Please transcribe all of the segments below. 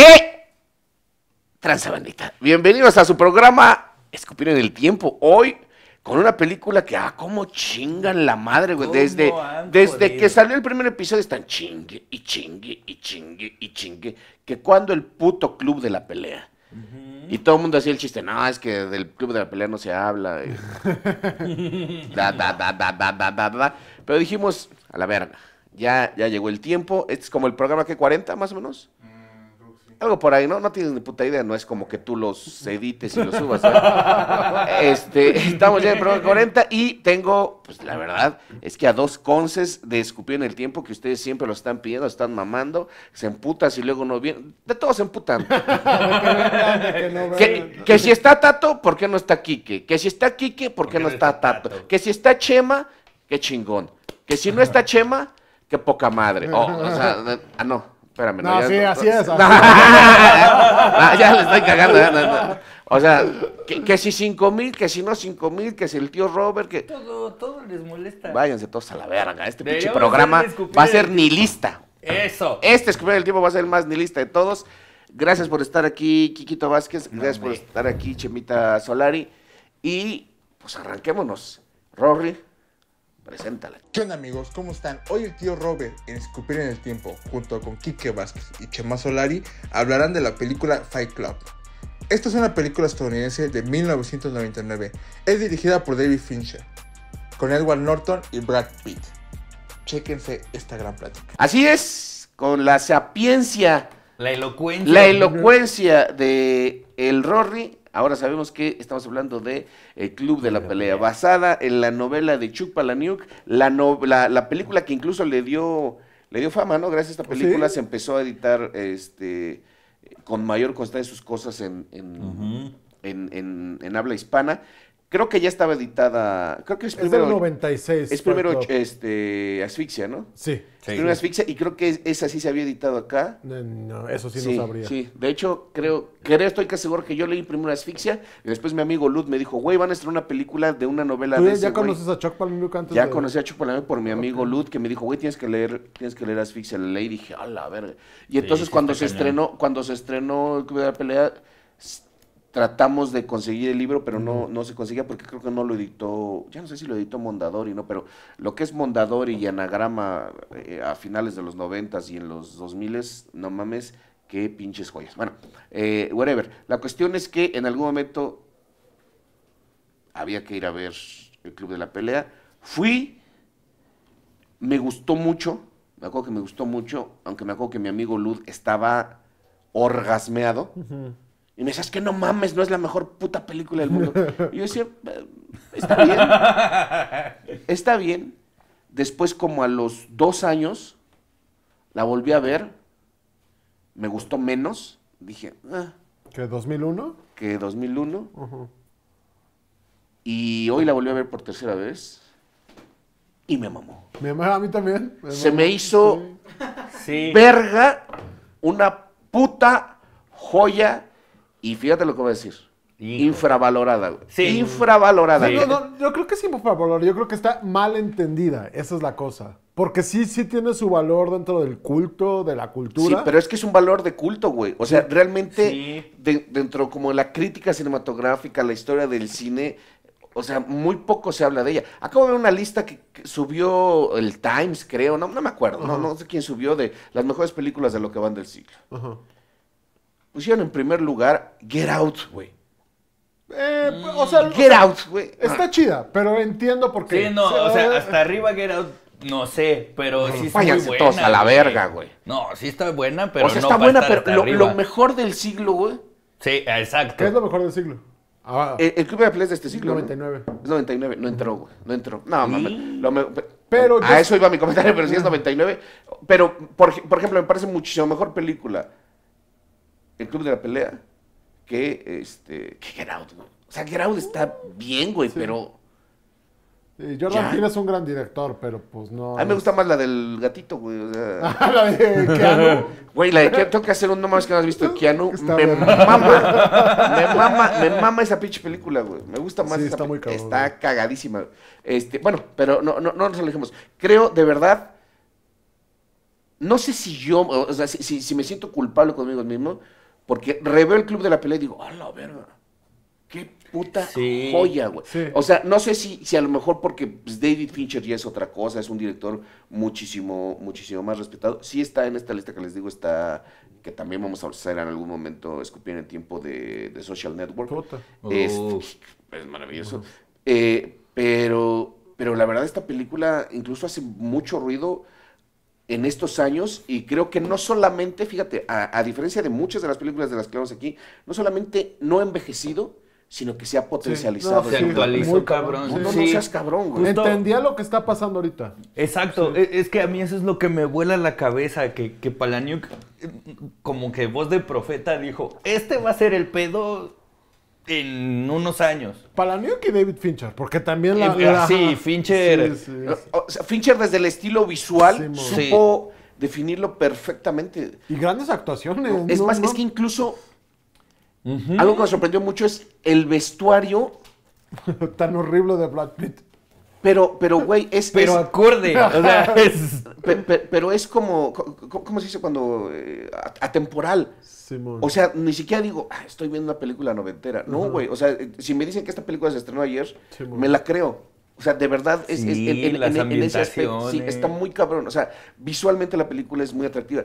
¿Qué? Transabandita. Bienvenidos a su programa Escupir en el Tiempo. Hoy con una película que, ah, cómo chingan la madre, Desde, desde que salió el primer episodio están chingue y chingue y chingue y chingue. Que cuando el puto club de la pelea. Y todo el mundo hacía el chiste, no, es que del club de la pelea no se habla. Pero dijimos, a la verga, ya, ya llegó el tiempo. Este es como el programa que 40, más o menos algo por ahí, ¿no? No tienes ni puta idea, no es como que tú los edites y los subas. ¿eh? este, estamos ya en el programa 40 y tengo, pues la verdad, es que a dos conces de escupir en el tiempo que ustedes siempre lo están pidiendo, están mamando, se emputan y luego no vienen. De todos se emputan. que, si está Tato, ¿por qué no está Quique? Que si está Quique, ¿por qué no está Tato? Que si está Chema, qué chingón. Que si no está Chema, qué poca madre. Oh, o sea, ah, no. Espérame, no, sí, así es. ya les estoy cagando. O sea, que, si cinco mil, que si no cinco mil, que si el tío Robert, que... Todo, todo les molesta. Váyanse todos a la verga. Este pinche programa va a ser lista. Eso. Este Escupir el Tiempo va a ser el más lista de todos. Gracias por estar aquí, Kikito Vázquez. Gracias por estar aquí, Chemita Solari. Y pues arranquémonos. Rory. Preséntala. ¿Qué onda amigos? ¿Cómo están? Hoy el tío Robert en Escupir en el Tiempo, junto con Kike Vázquez y Chema Solari, hablarán de la película Fight Club. Esta es una película estadounidense de 1999. Es dirigida por David Fincher, con Edward Norton y Brad Pitt. Chéquense esta gran plática. Así es, con la sapiencia, la elocuencia, la elocuencia de el Rory Ahora sabemos que estamos hablando de El eh, Club de la, pelea, basada en la novela de Chuck Palahniuk, la, la, la, película que incluso le dio, le dio fama, ¿no? Gracias a esta ¿Oh, película se empezó a editar este, con mayor constancia sus cosas en, en, en habla hispana Creo que ya estaba editada. Creo que es primero. Es del 96. Es primero este, Asfixia, ¿no? Sí. primero Asfixia y creo que esa sí se había editado acá. Eh, no, eso sí, no sabría. Sí, de hecho, creo, creo, estoy casi seguro que yo leí primero Asfixia y después mi amigo Lud me dijo, güey, van a estrenar una película de una novela ¿Tú de. ¿Ya conoces a Chuck Palahniuk antes? Ya conocí a Chuck por mi amigo Lud que me dijo, güey, tienes que leer, tienes que leer Asfixia. leí y dije, a la verga. Y entonces cuando se estrenó, cuando se estrenó la pelea tratamos de conseguir el libro, pero no, no se conseguía porque creo que no lo editó, ya no sé si lo editó Mondadori, ¿no? Pero lo que es Mondadori y Anagrama eh, a finales de los noventas y en los dos miles, no mames, qué pinches joyas. Bueno, eh, whatever. La cuestión es que en algún momento había que ir a ver el Club de la Pelea. Fui, me gustó mucho, me acuerdo que me gustó mucho, aunque me acuerdo que mi amigo Lud estaba orgasmeado. Y me decías que no mames, no es la mejor puta película del mundo. yo decía, eh, está bien. Está bien. Después, como a los dos años, la volví a ver. Me gustó menos. Dije, ah. ¿Que 2001? Que 2001. Y hoy la volví a ver por tercera vez. Y me mamó. Me a mí también. Se me hizo verga una puta joya y fíjate lo que voy a decir. Infravalorada, güey. Infravalorada. No, no, yo creo que es infravalorada. Yo creo que está mal entendida. Esa es la cosa. Porque sí, sí tiene su valor dentro del culto, de la cultura. Sí, pero es que es un valor de culto, güey. O sea, realmente, dentro como de la crítica cinematográfica, la historia del cine, o sea, muy poco se habla de ella. Acabo de ver una lista que, subió el Times, creo, no, no me acuerdo, no, sé quién subió, de las mejores películas de lo que van del siglo. Ajá pusieron en primer lugar Get Out, güey. Eh, mm. pues, o sea, Get Out, güey. Está ah. chida, pero entiendo por qué. Sí, no, o sea, hasta arriba Get Out, no sé, pero no, sí está muy buena. a la verga, güey. No, sí está buena, pero O sea, está buena, pero lo, mejor del siglo, güey. Sí, exacto. ¿Qué es lo mejor del siglo? Ah, el, el, club de de este siglo. 99. Es 99, no entró, güey. No entró. No, mami. mames. pero a eso iba mi comentario, pero sí es 99. Pero, por ejemplo, me parece muchísimo mejor película el Club de la Pelea, que, este, que Get ¿no? O sea, Get está bien, güey, pero... Yo Jordan Peele es un gran director, pero pues no... A mí me gusta más la del gatito, güey. Ah, la de Keanu. Güey, la de Keanu, tengo que hacer un más que no has visto de Keanu. me mama, me mama, me esa pinche película, güey. Me gusta más sí, está, muy está cagadísima. Este, bueno, pero no, no, no nos alejemos. Creo, de verdad, no sé si yo, o sea, si, si me siento culpable conmigo mismo, porque reveo el club de la pelea y digo, a la verga, qué puta joya, güey. O sea, no sé si, si a lo mejor porque pues, David Fincher ya es otra cosa, es un director muchísimo, muchísimo más respetado. Sí está en esta lista que les digo, está que también vamos a hacer en algún momento, escupir en el tiempo de, Social Network. Este, oh. Es, maravilloso. Eh, pero, pero la verdad, esta película incluso hace mucho ruido en estos años y creo que no solamente, fíjate, a, diferencia de muchas de las películas de las que hablamos aquí, no solamente no envejecido, sino que se ha potencializado. se actualizó, muy cabrón. No, seas cabrón, güey. Entendía lo que está pasando ahorita. Exacto. E, es que a mí eso es lo que me vuela la cabeza, que, que Palaniuk, eh, como que voz de profeta, dijo, este va a ser el pedo en unos años. Para mí que David Fincher, porque también la... Sí, Fincher. Fincher desde el estilo visual supo definirlo perfectamente. Y grandes actuaciones. Es más, es que incluso... Algo que me sorprendió mucho es el vestuario... Tan horrible de Black Pitt. Pero, pero, güey, es... Pero acorde. o sea, es... pero es como... ¿Cómo se dice cuando...? Eh, atemporal. O sea, ni siquiera digo, ah, estoy viendo una película noventera. No, güey. O sea, si me dicen que esta película se estrenó ayer, me la creo. O sea, de verdad, es, sí, en, aspecto. Sí, está muy cabrón. O sea, visualmente la película es muy atractiva.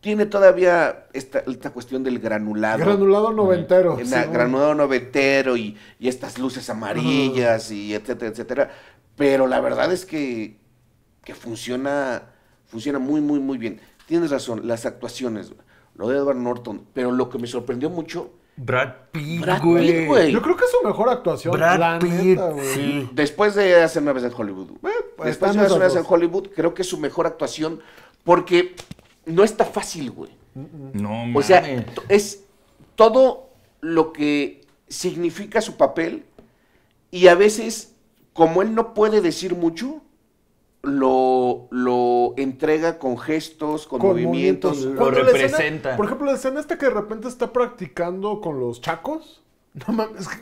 Tiene todavía esta, cuestión del granulado. Granulado noventero. granulado noventero y, estas luces amarillas y etcétera, etcétera. Pero la verdad es que, funciona, funciona muy, muy, muy bien. Tienes razón, las actuaciones lo de Edward Norton, pero lo que me sorprendió mucho. Brad Pitt, güey. Yo creo que es su mejor actuación. Brad Pitt, Después de hacer nueve vez en Hollywood. Eh, pues, Después de hacer en Hollywood, creo que es su mejor actuación porque no está fácil, güey. No, O sea, es todo lo que significa su papel y a veces, como él no puede decir mucho, lo, lo entrega con gestos, con, movimientos, lo representa. por ejemplo, la escena esta que de repente está practicando con los chacos. No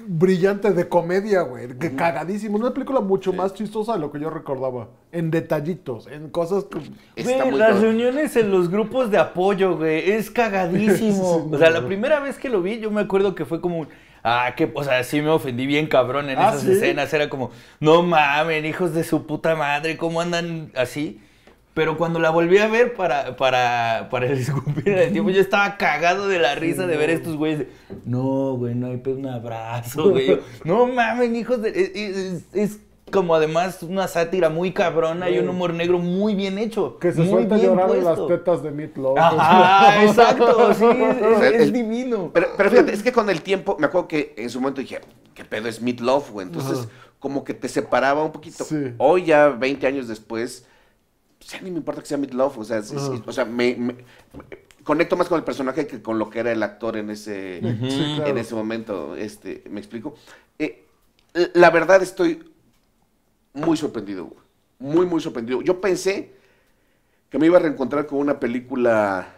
brillante de comedia, güey. Que cagadísimo. Una película mucho más chistosa de lo que yo recordaba. En detallitos, en cosas que. las reuniones en los grupos de apoyo, güey. Es cagadísimo. o sea, la primera vez que lo vi, yo me acuerdo que fue como. Un ah, que, o sea, sí me ofendí bien cabrón en ah, esas escenas. Era como, no mamen, hijos de su puta madre, ¿cómo andan así? Pero cuando la volví a ver para, para, para el escupir el tiempo, yo estaba cagado de la risa de ver a estos güeyes. no, güey, no hay pedo, un abrazo, güey. no mamen, hijos de. es como además una sátira muy cabrona y un humor negro muy bien hecho. Que se suelta llorar las tetas de Meatloaf. Ah, exacto, sí, es, divino. Pero, fíjate, es que con el tiempo, me acuerdo que en su momento dije, ¿qué pedo es Meatloaf, Entonces, como que te separaba un poquito. Hoy ya, 20 años después, sea, pues, ni me importa que sea Meatloaf, o sea, o sea me, conecto más con el personaje que con lo que era el actor en ese, en ese momento, este, me explico. Eh, la verdad estoy muy sorprendido, Muy, muy sorprendido. Yo pensé que me iba a reencontrar con una película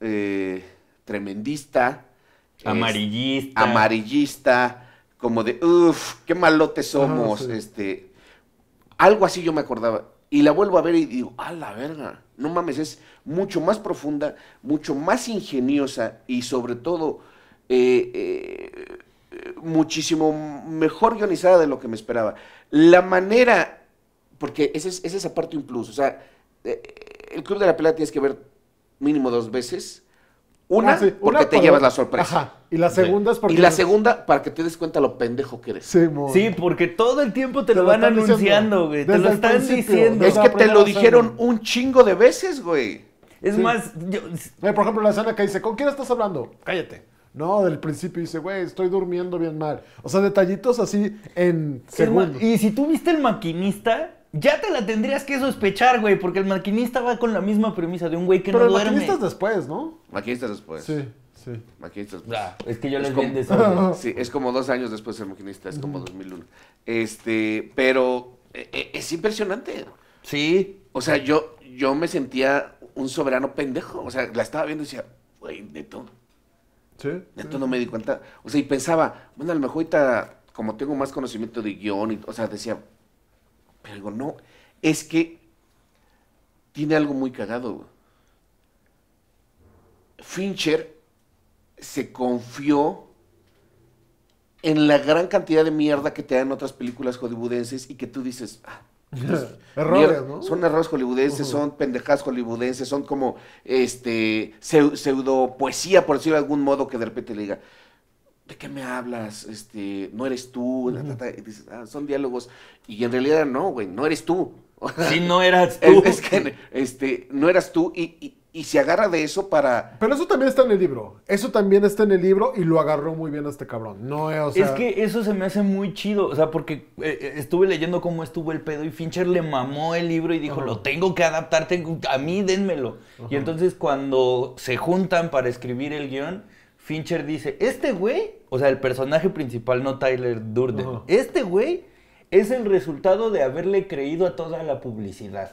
eh, tremendista. Amarillista. amarillista. Como de, uff, qué malotes somos. Este. Algo así yo me acordaba. Y la vuelvo a ver y digo, a la verga. No mames, es mucho más profunda, mucho más ingeniosa y sobre todo. Eh, eh, muchísimo mejor guionizada de lo que me esperaba. La manera, porque esa es, esa parte un plus, o sea, eh, el Club de la Pelea tienes que ver mínimo dos veces. Una, ah, porque te llevas la sorpresa. Ajá. Y la segunda es porque. la segunda, para que te des cuenta lo pendejo que eres. Sí, porque todo el tiempo te, lo, van anunciando, güey. Te lo están diciendo. Es que te lo dijeron un chingo de veces, güey. Es más, eh, por ejemplo, la escena que dice: ¿Con quién estás hablando? Cállate. No, del principio dice, güey, estoy durmiendo bien mal. O sea, detallitos así en segundos. Y si tú viste el maquinista, ya te la tendrías que sospechar, güey, porque el maquinista va con la misma premisa de un güey que no duerme. Pero el maquinista después, ¿no? Maquinista después. Sí. Sí. Maquinistas es, después. es que yo les vi como, Sí, es como dos años después de maquinista, es como 2001. Este, pero e, e, es impresionante. Sí. O sea, yo, yo me sentía un soberano pendejo. O sea, la estaba viendo y decía, güey, neto, entonces no me di cuenta. O sea, y pensaba, bueno, a lo mejor ahorita, como tengo más conocimiento de guión, y, o sea, decía, pero digo, no, es que tiene algo muy cagado. Fincher se confió en la gran cantidad de mierda que te dan otras películas hollywoodenses y que tú dices, ah, errores, ¿no? Son errores hollywoodenses, son pendejadas hollywoodenses, son como este pseudo poesía, por decirlo de algún modo, que de repente le diga, ¿de qué me hablas? Este, no eres tú, ah, son diálogos. Y en realidad no, güey, no eres tú. sí, no eras tú. que este, no eras tú y y se agarra de eso para. Pero eso también está en el libro. Eso también está en el libro y lo agarró muy bien este cabrón. No, eh, es. sea... Es que eso se me hace muy chido. O sea, porque eh, eh, estuve leyendo cómo estuvo el pedo y Fincher le mamó el libro y dijo: Lo tengo que adaptar, tengo... a mí dénmelo. Y entonces cuando se juntan para escribir el guión. Fincher dice, este güey, o sea, el personaje principal, no Tyler Durden, este güey es el resultado de haberle creído a toda la publicidad.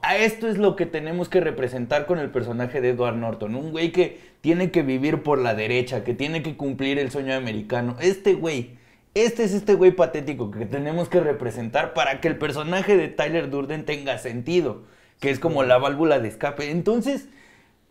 A esto es lo que tenemos que representar con el personaje de Edward Norton. Un güey que tiene que vivir por la derecha, que tiene que cumplir el sueño americano. Este güey, este es este güey patético que tenemos que representar para que el personaje de Tyler Durden tenga sentido, que es como la válvula de escape. Entonces,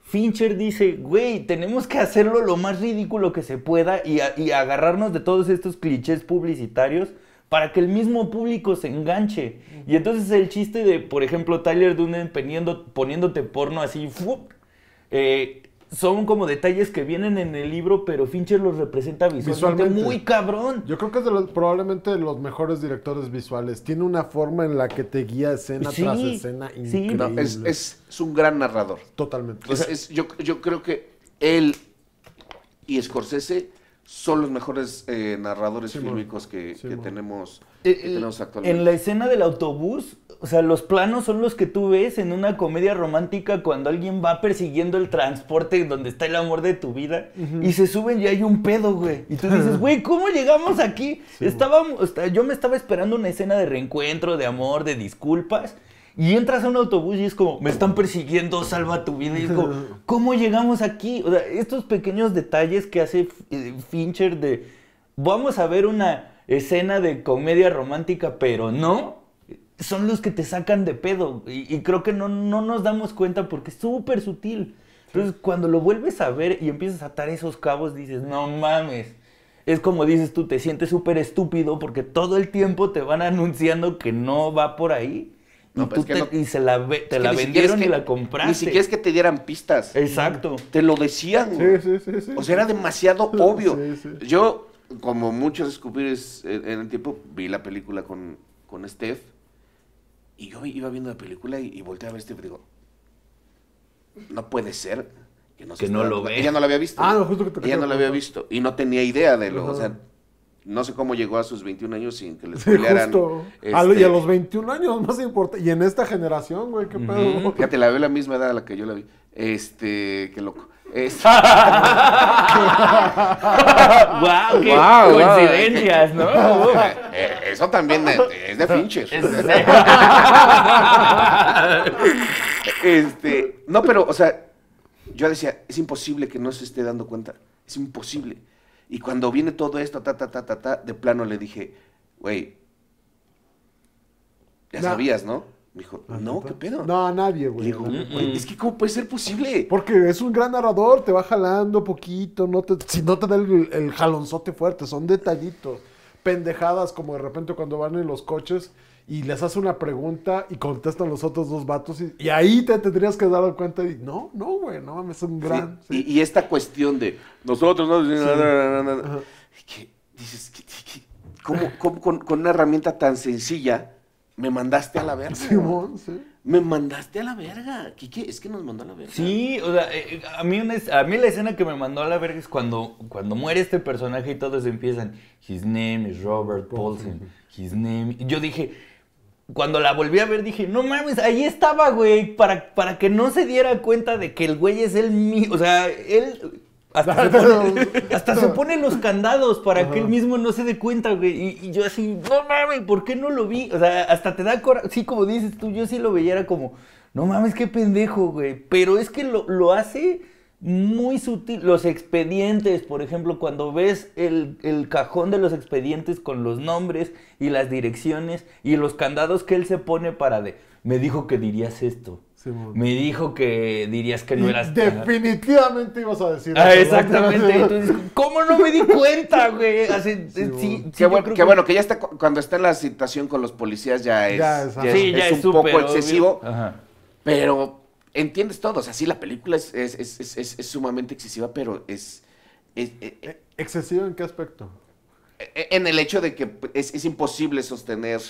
Fincher dice, güey, tenemos que hacerlo lo más ridículo que se pueda y, y agarrarnos de todos estos clichés publicitarios para que el mismo público se enganche. Y entonces el chiste de, por ejemplo, Tyler Dunen poniéndote porno así, eh, son como detalles que vienen en el libro, pero Fincher los representa visualmente, muy cabrón. Yo creo que es probablemente de los mejores directores visuales. Tiene una forma en la que te guía escena tras escena sí. es, un gran narrador. Totalmente. yo, yo creo que él y Scorsese son los mejores eh, narradores y fílmicos que, eh, eh, tenemos, actualmente. En la escena del autobús, o sea, los planos son los que tú ves en una comedia romántica cuando alguien va persiguiendo el transporte donde está el amor de tu vida y se suben y hay un pedo, güey. Y tú dices, güey, ¿cómo llegamos aquí? yo me estaba esperando una escena de reencuentro, de amor, de disculpas y entras a un autobús y es como, me están persiguiendo, salva tu vida. Y es como, ¿cómo llegamos aquí? O sea, estos pequeños detalles que hace eh, Fincher de, vamos a ver una escena de comedia romántica, pero no, son los que te sacan de pedo. Y, creo que no, no nos damos cuenta porque es súper sutil. Entonces, cuando lo vuelves a ver y empiezas a atar esos cabos, dices, no mames. Es como dices tú, te sientes súper estúpido porque todo el tiempo te van anunciando que no va por ahí. No, pues te, se la, la vendieron y la compraste. Ni siquiera es que te dieran pistas. Exacto. Te lo decían, Sí, sí, sí, o sea, era demasiado obvio. Yo, como muchos escupires en el tiempo, vi la película con, Steph. Y yo iba viendo la película y, y volteé a ver a Steph y digo, no puede ser que no, que no lo vea. Ella no la había visto. Ah, justo que te Ella no la había visto y no tenía idea de lo. O sea, no sé cómo llegó a sus 21 años sin que les pelearan. Y a este, los 21 años, más importa. Y en esta generación, güey, qué pedo. Fíjate, la veo la misma edad a la que yo la vi. Este, qué loco. Este... wow, qué coincidencias, ¿no? Eh, eso también es de Fincher. este, no, pero, o sea, yo decía, es imposible que no se esté dando cuenta. Es imposible. Y cuando viene todo esto, ta, ta, ta, ta, ta, de plano le dije, güey, ya sabías, ¿no? Me dijo, ah, no, ¿qué pedo? No, a nadie, güey. Me es que ¿cómo puede ser posible? Porque es un gran narrador, te va jalando poquito, no te, si no te da el jalonzote fuerte, son detallitos pendejadas como de repente cuando van en los coches y les hace una pregunta y contestan los otros dos vatos y, ahí te tendrías que dar cuenta y no, no, güey, no mames, es un gran... Y, esta cuestión de nosotros, ¿no? dices, ¿cómo, con, una herramienta tan sencilla me mandaste a la verga? Simón, Me mandaste a la verga. es que nos mandó a la verga. Sí, o sea, eh, eh, a, mí a mí la escena que me mandó a la verga es cuando, cuando muere este personaje y todos empiezan, his name is Robert Paulson, his name... Yo dije cuando la volví a ver dije, no mames, ahí estaba, güey, para, para que no se diera cuenta de que el güey es el mío, o sea, él... Hasta, se pone, los candados para que él mismo no se dé cuenta, güey. Y, yo así, no mames, ¿por qué no lo vi? O sea, hasta te da coraje. Sí, como dices tú, yo sí lo veía, como, no mames, qué pendejo, güey. Pero es que lo, lo hace muy sutil. Los expedientes, por ejemplo, cuando ves el, cajón de los expedientes con los nombres y las direcciones y los candados que él se pone para de, me dijo que dirías esto. me dijo que dirías que no eras. Definitivamente ibas a decir. Ah, exactamente. Entonces, ¿cómo no me di cuenta, güey? qué, bueno, que... bueno, que ya está, cuando está en la situación con los policías ya es. un poco excesivo. Pero entiendes todo. O sea, sí, la película es, sumamente excesiva, pero es... Eh, ¿Excesiva en qué aspecto? Eh, en el hecho de que es, imposible sostener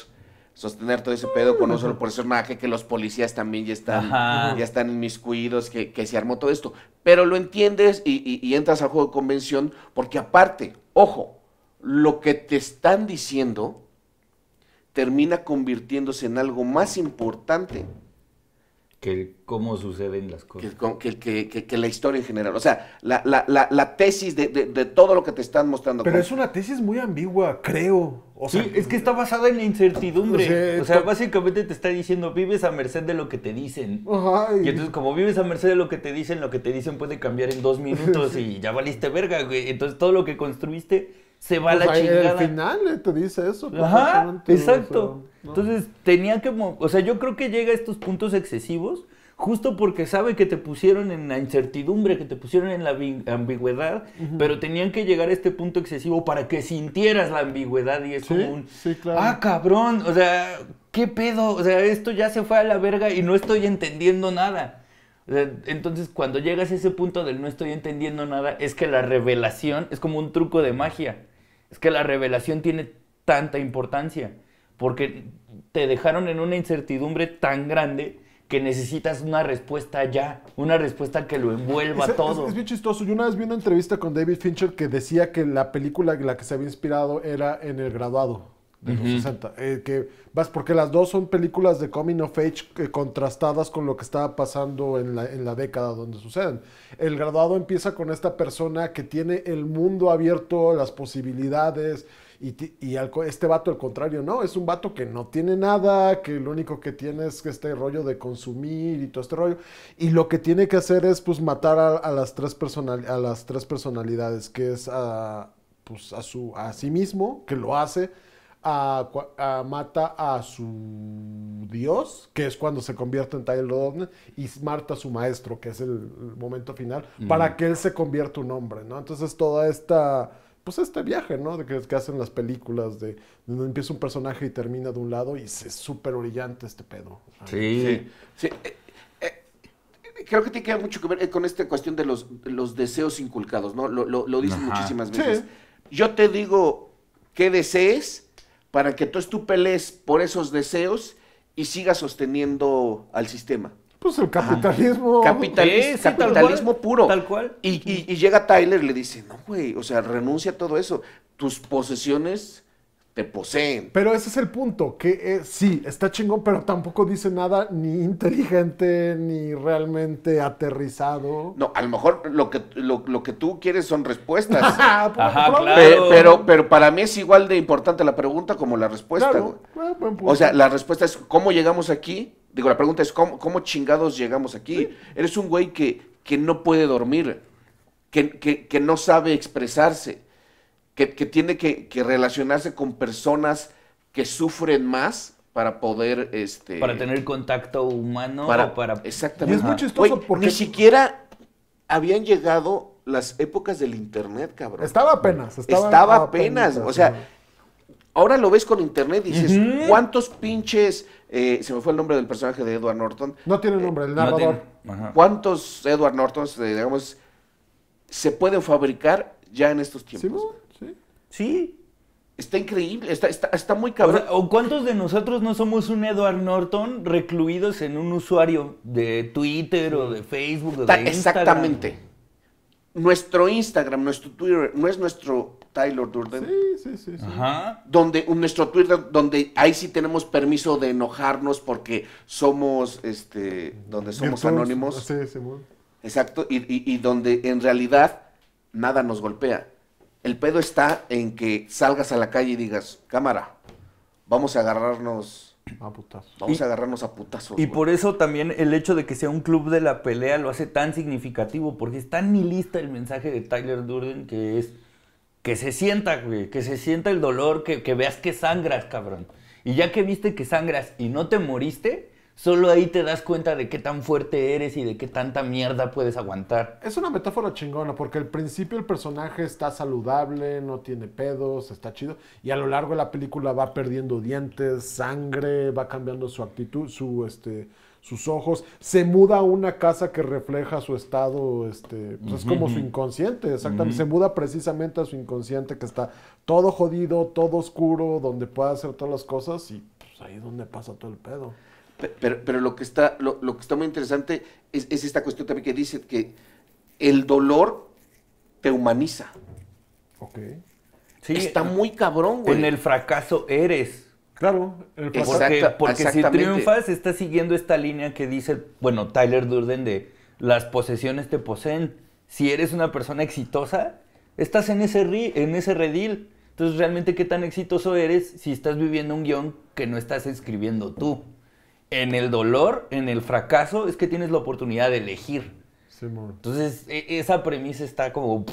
sostener todo ese pedo con un solo personaje, que los policías también ya están, ya están inmiscuidos, que, que se armó todo esto. Pero lo entiendes y, y entras al juego de convención porque aparte, ojo, lo que te están diciendo termina convirtiéndose en algo más importante que cómo suceden las cosas. Que, que, que, la historia en general. O sea, la, tesis de, todo lo que te están mostrando. Pero es una tesis muy ambigua, creo. O sea, sí, es que está basada en la incertidumbre. O sea, básicamente te está diciendo, vives a merced de lo que te dicen. Ajá, y... entonces, como vives a merced de lo que te dicen, lo que te dicen puede cambiar en dos minutos y ya valiste verga, güey. Entonces, todo lo que construiste se va pues la chingada. Al final eh, te dice eso. Ajá, exacto. Entonces tenía que, o sea, yo creo que llega a estos puntos excesivos justo porque sabe que te pusieron en la incertidumbre, que te pusieron en la ambigüedad, pero tenían que llegar a este punto excesivo para que sintieras la ambigüedad y es como un, sí, claro. ah, cabrón, o sea, ¿qué pedo? O sea, esto ya se fue a la verga y no estoy entendiendo nada. Entonces, cuando llegas a ese punto del no estoy entendiendo nada, es que la revelación es como un truco de magia. Es que la revelación tiene tanta importancia, porque te dejaron en una incertidumbre tan grande que necesitas una respuesta ya, una respuesta que lo envuelva todo. Es, es, bien chistoso. Yo una vez vi una entrevista con David Fincher que decía que la película en la que se había inspirado era en El Graduado de los 60. Eh, que vas porque las dos son películas de coming of age eh, contrastadas con lo que estaba pasando en la, en la, década donde suceden. El graduado empieza con esta persona que tiene el mundo abierto, las posibilidades. Y, y este vato, al contrario, no, es un vato que no tiene nada, que lo único que tiene es este rollo de consumir y todo este rollo. Y lo que tiene que hacer es pues matar a, las, tres personas a las tres personalidades, que es a, pues, a, su, a sí mismo, que lo hace, mata a su dios, que es cuando se convierte en Tyler O'Donnell, y mata a su maestro, que es el, momento final, para que él se convierta un hombre, ¿no? Entonces toda esta, pues este viaje, ¿no? De que, hacen las películas, de donde empieza un personaje y termina de un lado, y es súper brillante este pedo. Sí. Eh, eh, creo que tiene que mucho que ver eh, con esta cuestión de los, los deseos inculcados, ¿no? Lo, lo, dicen muchísimas veces. Yo te digo qué desees, para que tú estupeles por esos deseos y sigas sosteniendo al sistema. Pues el capitalismo. Capitalismo, puro. Tal cual. Y, y, llega Tyler y le dice, no, güey, o sea, renuncia a todo eso. Tus posesiones te poseen. Pero ese es el punto, que eh, sí, está chingón, pero tampoco dice nada ni inteligente, ni realmente aterrizado. No, a lo mejor lo que, lo, que tú quieres son respuestas. Ah, Ajá, claro. pero, pero, para mí es igual de importante la pregunta como la respuesta. Ah, o sea, la respuesta es cómo llegamos aquí. Digo, la pregunta es cómo, chingados llegamos aquí. Eres un güey que, que no puede dormir, que, que no sabe expresarse que, tiene que, relacionarse con personas que sufren más para poder este para tener contacto humano o para exactamente es muy chistoso porque ni siquiera habían llegado las épocas del internet cabrón estaba apenas estaba, estaba apenas, o sea ahora lo ves con internet y dices, ¿cuántos pinches... Eh, se me fue el nombre del personaje de Edward Norton. No tiene eh, nombre, el narrador. ¿Cuántos Edward Norton, eh, digamos, se pueden fabricar ya en estos tiempos? Sí. Está increíble, está, está, muy cabrón. O, cuántos de nosotros no somos un Edward Norton recluidos en un usuario de Twitter o de Facebook Exactamente. Nuestro Instagram, nuestro Twitter, no es nuestro Tyler Durden. Sí, sí, sí. Ajá. Donde, nuestro Twitter, donde ahí sí tenemos permiso de enojarnos porque somos, este, donde somos anónimos. Exacto, y donde en realidad nada nos golpea el pedo está en que salgas a la calle y digas, cámara, vamos a agarrarnos a Vamos y, a agarrarnos a putazos. Y por eso también el hecho de que sea un club de la pelea lo hace tan significativo, porque es tan lista el mensaje de Tyler Durden que es que se sienta, güey, que se sienta el dolor, que, que veas que sangras, cabrón. Y ya que viste que sangras y no te moriste, Solo ahí te das cuenta de qué tan fuerte eres y de qué tanta mierda puedes aguantar. Es una metáfora chingona, porque al principio el personaje está saludable, no tiene pedos, está chido, y a lo largo de la película va perdiendo dientes, sangre, va cambiando su actitud, su este sus ojos, se muda a una casa que refleja su estado, este, pues es como su inconsciente, exactamente, se muda precisamente a su inconsciente que está todo jodido, todo oscuro, donde puede hacer todas las cosas y pues ahí es donde pasa todo el pedo. Pero, lo, que está, muy interesante es, esta cuestión también que dice que el dolor te humaniza. Ok. está muy cabrón, güey. En el fracaso eres. Claro, el fracaso. porque, si triunfas, estás siguiendo esta línea que dice, bueno, Tyler Durden de las posesiones te poseen. Si eres una persona exitosa, estás en ese, en ese redil. Entonces, realmente, ¿qué tan exitoso eres si estás viviendo un guión que no estás escribiendo tú? en el dolor, en el fracaso, es que tienes la oportunidad de elegir. Entonces, e, esa premisa está como...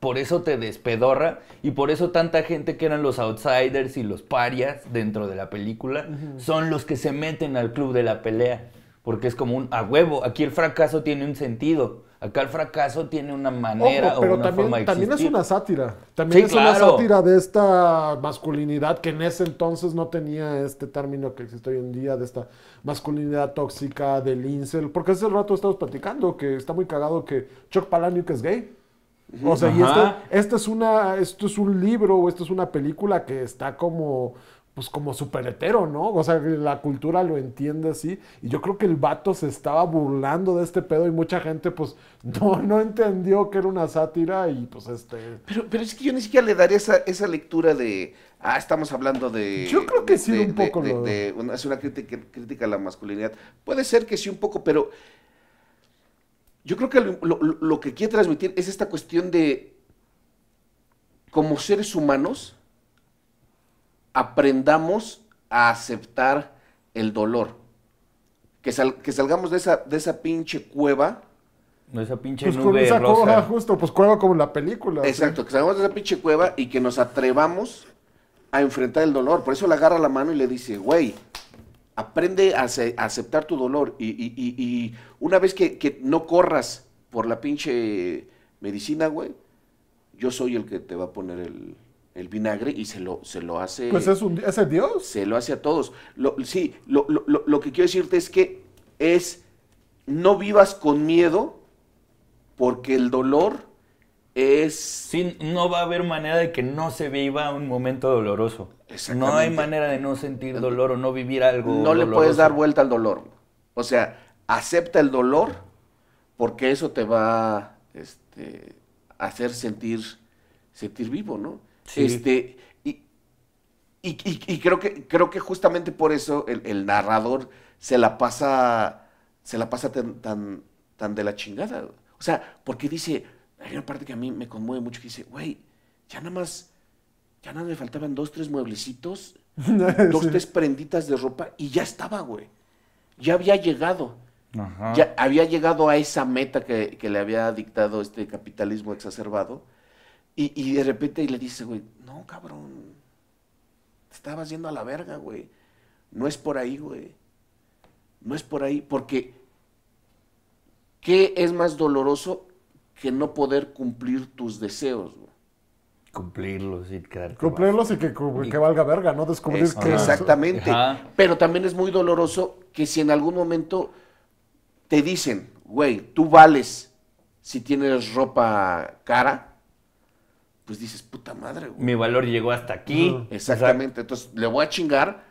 Por eso te despedorra y por eso tanta gente que eran los outsiders y los parias dentro de la película son los que se meten al club de la pelea. Porque es como un a huevo, aquí el fracaso tiene un sentido. Acá el fracaso tiene una manera o una también, forma de también es una sátira. También es una sátira de esta masculinidad que en ese entonces no tenía este término que existe hoy en día, de esta masculinidad tóxica, del incel. Porque hace rato estamos platicando que está muy cagado que Chuck Palahniuk es gay. O sea, y este, este, es una, esto es un libro o esto es una película que está como pues como hetero, ¿no? O sea, la cultura lo entiende así. Y yo creo que el vato se estaba burlando de este pedo y mucha gente pues no, no entendió que era una sátira y pues este... Pero, es que yo ni siquiera le daría esa, lectura de, ah, estamos hablando de... Yo creo que sí, un poco. De, es una crítica, a la masculinidad. Puede ser que sí, un poco, pero yo creo que lo, lo que quiere transmitir es esta cuestión de, como seres humanos, aprendamos a aceptar el dolor. Que, salgamos de esa, de esa pinche cueva. De esa pinche pues nube esa Cueva, justo, pues cueva como la película. Exacto, que salgamos de esa pinche cueva y que nos atrevamos a enfrentar el dolor. Por eso le agarra la mano y le dice, güey, aprende a, aceptar tu dolor. Y, una vez que, que, no corras por la pinche medicina, güey, yo soy el que te va a poner el, el vinagre y se lo, se lo hace. Pues es, un, Dios. Se lo hace a todos. sí, lo, que quiero decirte es que es no vivas con miedo porque el dolor es. Sí, no va a haber manera de que no se viva un momento doloroso. No hay manera de no sentir dolor o no vivir algo. No le puedes dar vuelta al dolor. O sea, acepta el dolor porque eso te va este, a hacer sentir, sentir vivo, ¿no? Este, y, creo, que, creo que justamente por eso el, narrador se la pasa, se la pasa tan, tan, de la chingada. O sea, porque dice, hay una parte que a mí me conmueve mucho que dice, güey, ya nada más, ya nada me faltaban dos, tres mueblecitos, dos, tres prenditas de ropa y ya estaba, güey. Ya había llegado. Ya había llegado a esa meta que, que, le había dictado este capitalismo exacerbado y, de repente le dice, güey, no, cabrón, te estabas yendo a la verga, güey. No es por ahí, güey. No es por ahí, porque ¿qué es más doloroso que no poder cumplir tus deseos? Cumplirlos y Cumplirlos y que, valga verga, ¿no? Descubrir es, que. Exactamente. Pero también es muy doloroso que si en algún momento te dicen, güey, tú vales si tienes ropa cara, pues dices, puta madre, Mi valor llegó hasta aquí. Exactamente. Entonces, le voy a chingar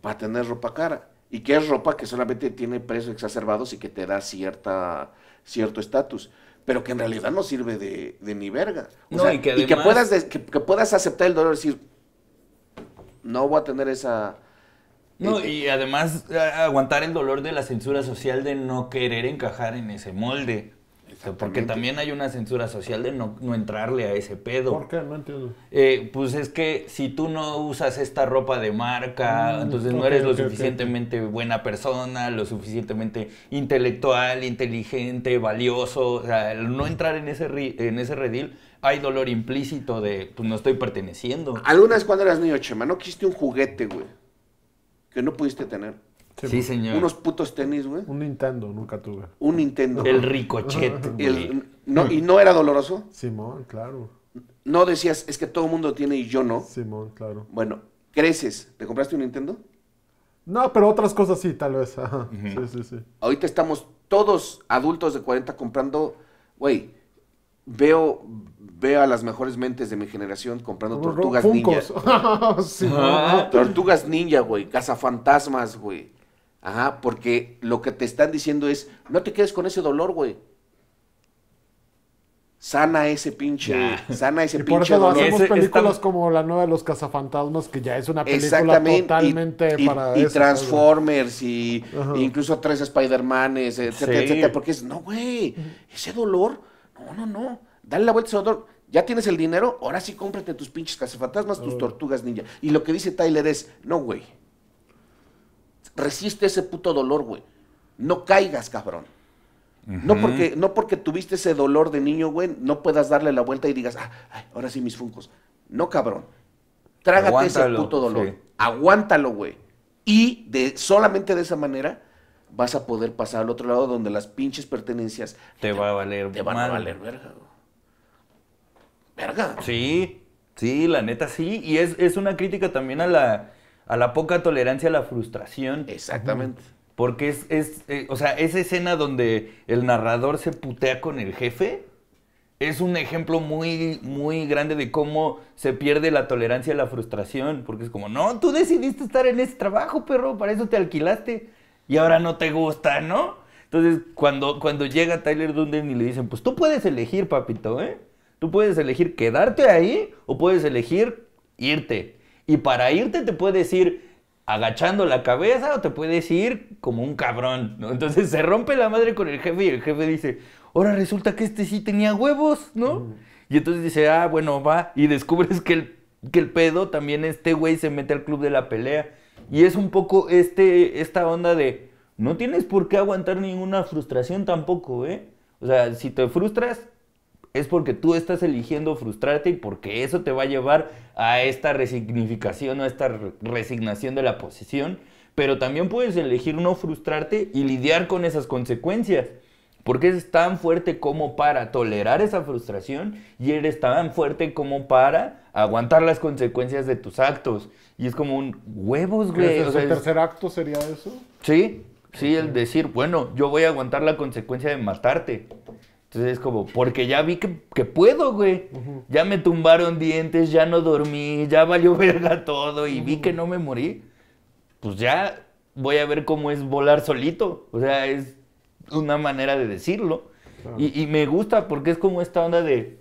para tener ropa cara. Y que es ropa que solamente tiene precios exacerbados y que te da cierta, cierto estatus. Pero que en realidad no sirve de, ni verga. y, que puedas que, puedas aceptar el dolor y decir, no voy a tener esa... No, eh, eh". y además aguantar el dolor de la censura social de no querer encajar en ese molde. Porque también hay una censura social de no, entrarle a ese pedo. ¿Por qué? No entiendo. Eh, pues es que si tú no usas esta ropa de marca, mm, entonces no eres lo suficientemente buena persona, lo suficientemente intelectual, inteligente, valioso. O sea, no entrar en ese, en ese redil hay dolor implícito de, pues no estoy perteneciendo. Algunas cuando eras niño, Chema, no quisiste un juguete, güey, que no pudiste tener. Sí, señor. Unos putos tenis, güey. Un Nintendo, nunca tuve. Un Nintendo. El ricochet, no, y no era doloroso. Simón, claro. No decías, es que todo el mundo tiene y yo no. Simón, claro. Bueno, creces. ¿Te compraste un Nintendo? No, pero otras cosas sí, tal vez. Sí, sí, sí. Ahorita estamos todos adultos de 40 comprando, güey, veo, veo a las mejores mentes de mi generación comprando tortugas ninja. Tortugas ninja, güey, cazafantasmas, güey. Ajá, porque lo que te están diciendo es, no te quedes con ese dolor, güey. Sana ese pinche, sana ese y pinche por eso hacemos películas como la nueva de los cazafantasmas, que ya es una película totalmente para y, y Transformers, y, e incluso tres Spider-Manes, etcétera, etcétera. Porque es, no, güey, ese dolor, no, no, no. Dale la vuelta a ese dolor. Ya tienes el dinero, ahora sí cómprate tus pinches cazafantasmas, tus tortugas ninja. Y lo que dice Tyler es, no, güey resiste ese puto dolor, güey. No caigas, cabrón. No porque, no porque tuviste ese dolor de niño, güey, no puedas darle la vuelta y digas, ah, ahora sí mis funcos. No, cabrón. Trágate ese puto dolor. Aguántalo, güey. Y de, solamente de esa manera vas a poder pasar al otro lado donde las pinches pertenencias te, te va a valer. Te van a valer, verga. Verga. Sí, sí, la neta sí. Y es una crítica también a la a la poca tolerancia a la frustración. Exactamente. Porque es, eh, o sea, esa escena donde el narrador se putea con el jefe es un ejemplo muy, muy grande de cómo se pierde la tolerancia a la frustración. Porque es como, no, tú decidiste estar en ese trabajo, perro, para eso te alquilaste y ahora no te gusta, ¿no? Entonces, cuando, cuando llega Tyler Dunden y le dicen, pues tú puedes elegir, papito, ¿eh? Tú puedes elegir quedarte ahí o puedes elegir irte. Y para irte te puedes ir agachando la cabeza o te puedes ir como un cabrón, Entonces se rompe la madre con el jefe y el jefe dice, ahora resulta que este sí tenía huevos, ¿no? Y entonces dice, ah, bueno, va, y descubres que el, que el pedo también este güey se mete al club de la pelea. Y es un poco este, esta onda de, no tienes por qué aguantar ninguna frustración tampoco, ¿eh? O sea, si te frustras, es porque tú estás eligiendo frustrarte y porque eso te va a llevar a esta resignificación a esta resignación de la posición, pero también puedes elegir no frustrarte y lidiar con esas consecuencias. Porque es tan fuerte como para tolerar esa frustración y eres tan fuerte como para aguantar las consecuencias de tus actos. Y es como un huevos, güey. ¿El tercer acto sería eso? Sí, sí, el decir, bueno, yo voy a aguantar la consecuencia de matarte. Entonces es como, porque ya vi que, puedo, güey. Ya me tumbaron dientes, ya no dormí, ya valió verga todo y vi que no me morí. Pues ya voy a ver cómo es volar solito. O sea, es una manera de decirlo. Y, y me gusta porque es como esta onda de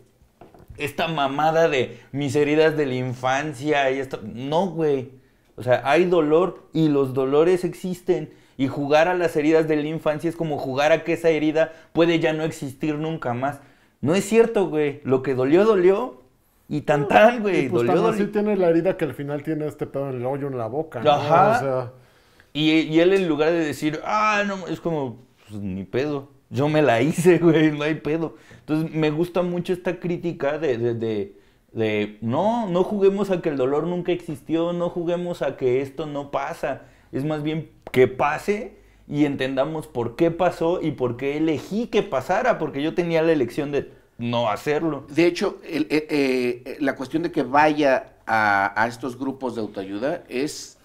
esta mamada de mis heridas de la infancia y esto. No, güey. O sea, hay dolor y los dolores existen y jugar a las heridas de la infancia es como jugar a que esa herida puede ya no existir nunca más. No es cierto, güey. Lo que dolió, dolió. Y tan tan, güey. Y pues sí tiene la herida que al final tiene este pedo en el hoyo en la boca. Ajá. y, y, él en lugar de decir, ah, no, es como, pues, ni pedo. Yo me la hice, güey, no hay pedo. Entonces me gusta mucho esta crítica de, de de no, no juguemos a que el dolor nunca existió, no juguemos a que esto no pasa. Es más bien que pase y entendamos por qué pasó y por qué elegí que pasara, porque yo tenía la elección de no hacerlo. De hecho, eh, eh, la cuestión de que vaya a, estos grupos de autoayuda es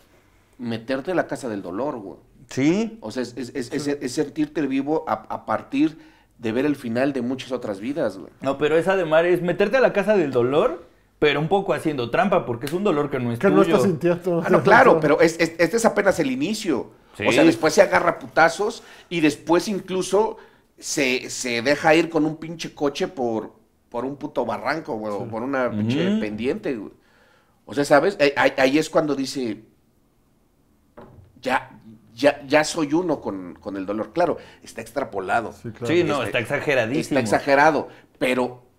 meterte a la casa del dolor, güey. Sí. O sea, es, sentirte vivo a, partir de ver el final de muchas otras vidas, güey. No, pero es además es meterte a la casa del dolor pero un poco haciendo trampa, porque es un dolor que no es que no está sintiendo. Ah, no, claro, pero este es apenas el inicio. O sea, después se agarra putazos y después incluso se, deja ir con un pinche coche por, por un puto barranco, o por una pinche pendiente, O sea, ¿sabes? Ahí, es cuando dice, ya, ya, soy uno con, el dolor. Claro, está extrapolado. Sí, no, este, está exageradísimo. Está exagerado, pero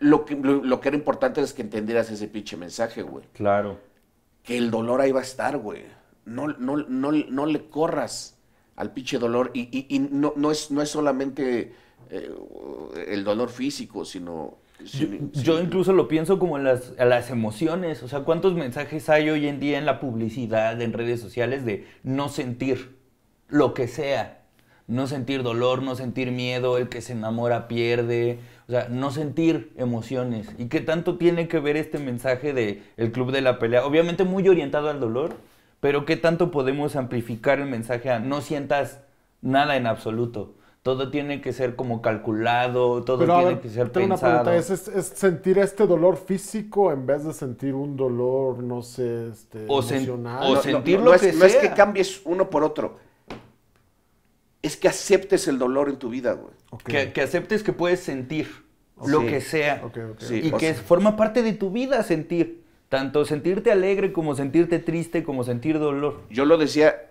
lo que, era importante es que entendieras ese pinche mensaje, güey. Claro. Que el dolor ahí va a estar, güey. No, no, le corras al pinche dolor. Y, no, no, es, no es solamente eh, el dolor físico, sino yo, incluso lo pienso como las, a las emociones. O sea, ¿cuántos mensajes hay hoy en día en la publicidad, en redes sociales, de no sentir lo que sea? no sentir dolor, no sentir miedo, el que se enamora pierde, o sea, no sentir emociones. ¿Y qué tanto tiene que ver este mensaje de el club de la pelea? Obviamente muy orientado al dolor, pero qué tanto podemos amplificar el mensaje a no sientas nada en absoluto. Todo tiene que ser como calculado, todo tiene que ser pensado. ¿es, sentir este dolor físico en vez de sentir un dolor, no sé, este, o emocional? o que No es que cambies uno por otro, es que aceptes el dolor en tu vida, güey. Que, aceptes que puedes sentir lo que sea. y que forma parte de tu vida sentir. Tanto sentirte alegre como sentirte triste, como sentir dolor. Yo lo decía,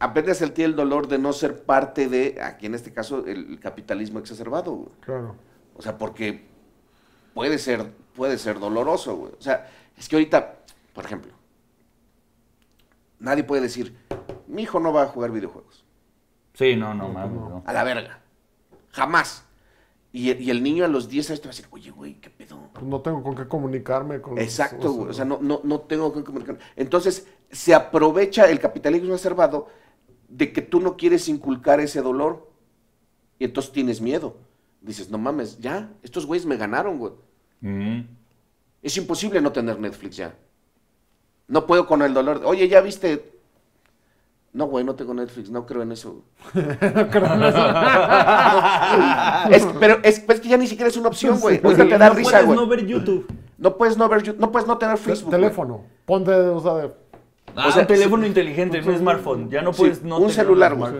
apenas sentir el dolor de no ser parte de, aquí en este caso, el capitalismo exacerbado. Güey. Claro. O sea, porque puede ser, puede ser doloroso, güey. O sea, es que ahorita, por ejemplo, nadie puede decir, mi hijo no va a jugar videojuegos. Sí, no, no, mames. A la verga. Jamás. Y, el niño a los 10 años te va a decir, oye, güey, ¿qué pedo? Pues no tengo con qué comunicarme. Con Exacto, güey. O sea, no, tengo con qué comunicarme. Entonces, se aprovecha el capitalismo reservado de que tú no quieres inculcar ese dolor. Y entonces tienes miedo. Dices, no mames, ya, estos güeyes me ganaron, güey. Mm. Es imposible no tener Netflix ya. No puedo con el dolor. Oye, ya viste no, güey, no tengo Netflix, no creo en eso. no creo en eso. es, pero es, que ya ni siquiera es una opción, güey. te da no risa, güey. No puedes no ver YouTube. No puedes no ver no puedes no tener Facebook. Teléfono. Ponte, o sea, de... Ah, o sea, un teléfono inteligente, un smartphone. Ya no puedes no tener un celular, güey.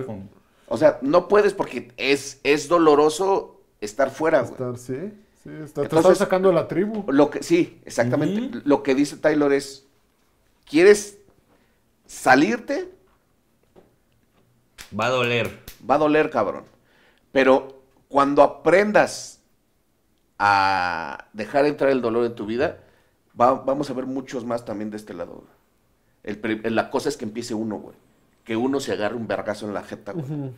O sea, no puedes porque es, es doloroso estar fuera, güey. Estar, sí. Sí, te estás sacando de la tribu. Lo que, sí, exactamente. Lo que dice Taylor es, ¿quieres salirte? Va a doler. Va a doler, cabrón. Pero cuando aprendas a dejar entrar el dolor en tu vida, vamos a ver muchos más también de este lado. la cosa es que empiece uno, güey. Que uno se agarre un vergazo en la jeta, güey.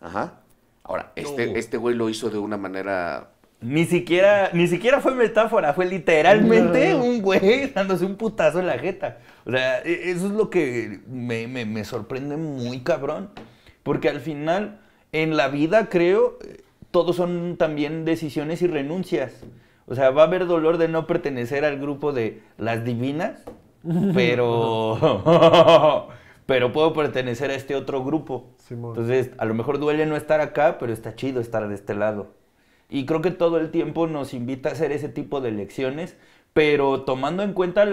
Ajá. Ahora, este, este güey lo hizo de una manera ni siquiera, ni siquiera fue metáfora, fue literalmente un güey dándose un putazo en la jeta. O sea, e, eso es lo que me, me sorprende muy cabrón. Porque al final, en la vida, creo, eh, todos son también decisiones y renuncias. O sea, va a haber dolor de no pertenecer al grupo de las divinas, pero, pero puedo pertenecer a este otro grupo. Entonces, a lo mejor duele no estar acá, pero está chido estar de este lado. Y creo que todo el tiempo nos invita a hacer ese tipo de lecciones, pero tomando en cuenta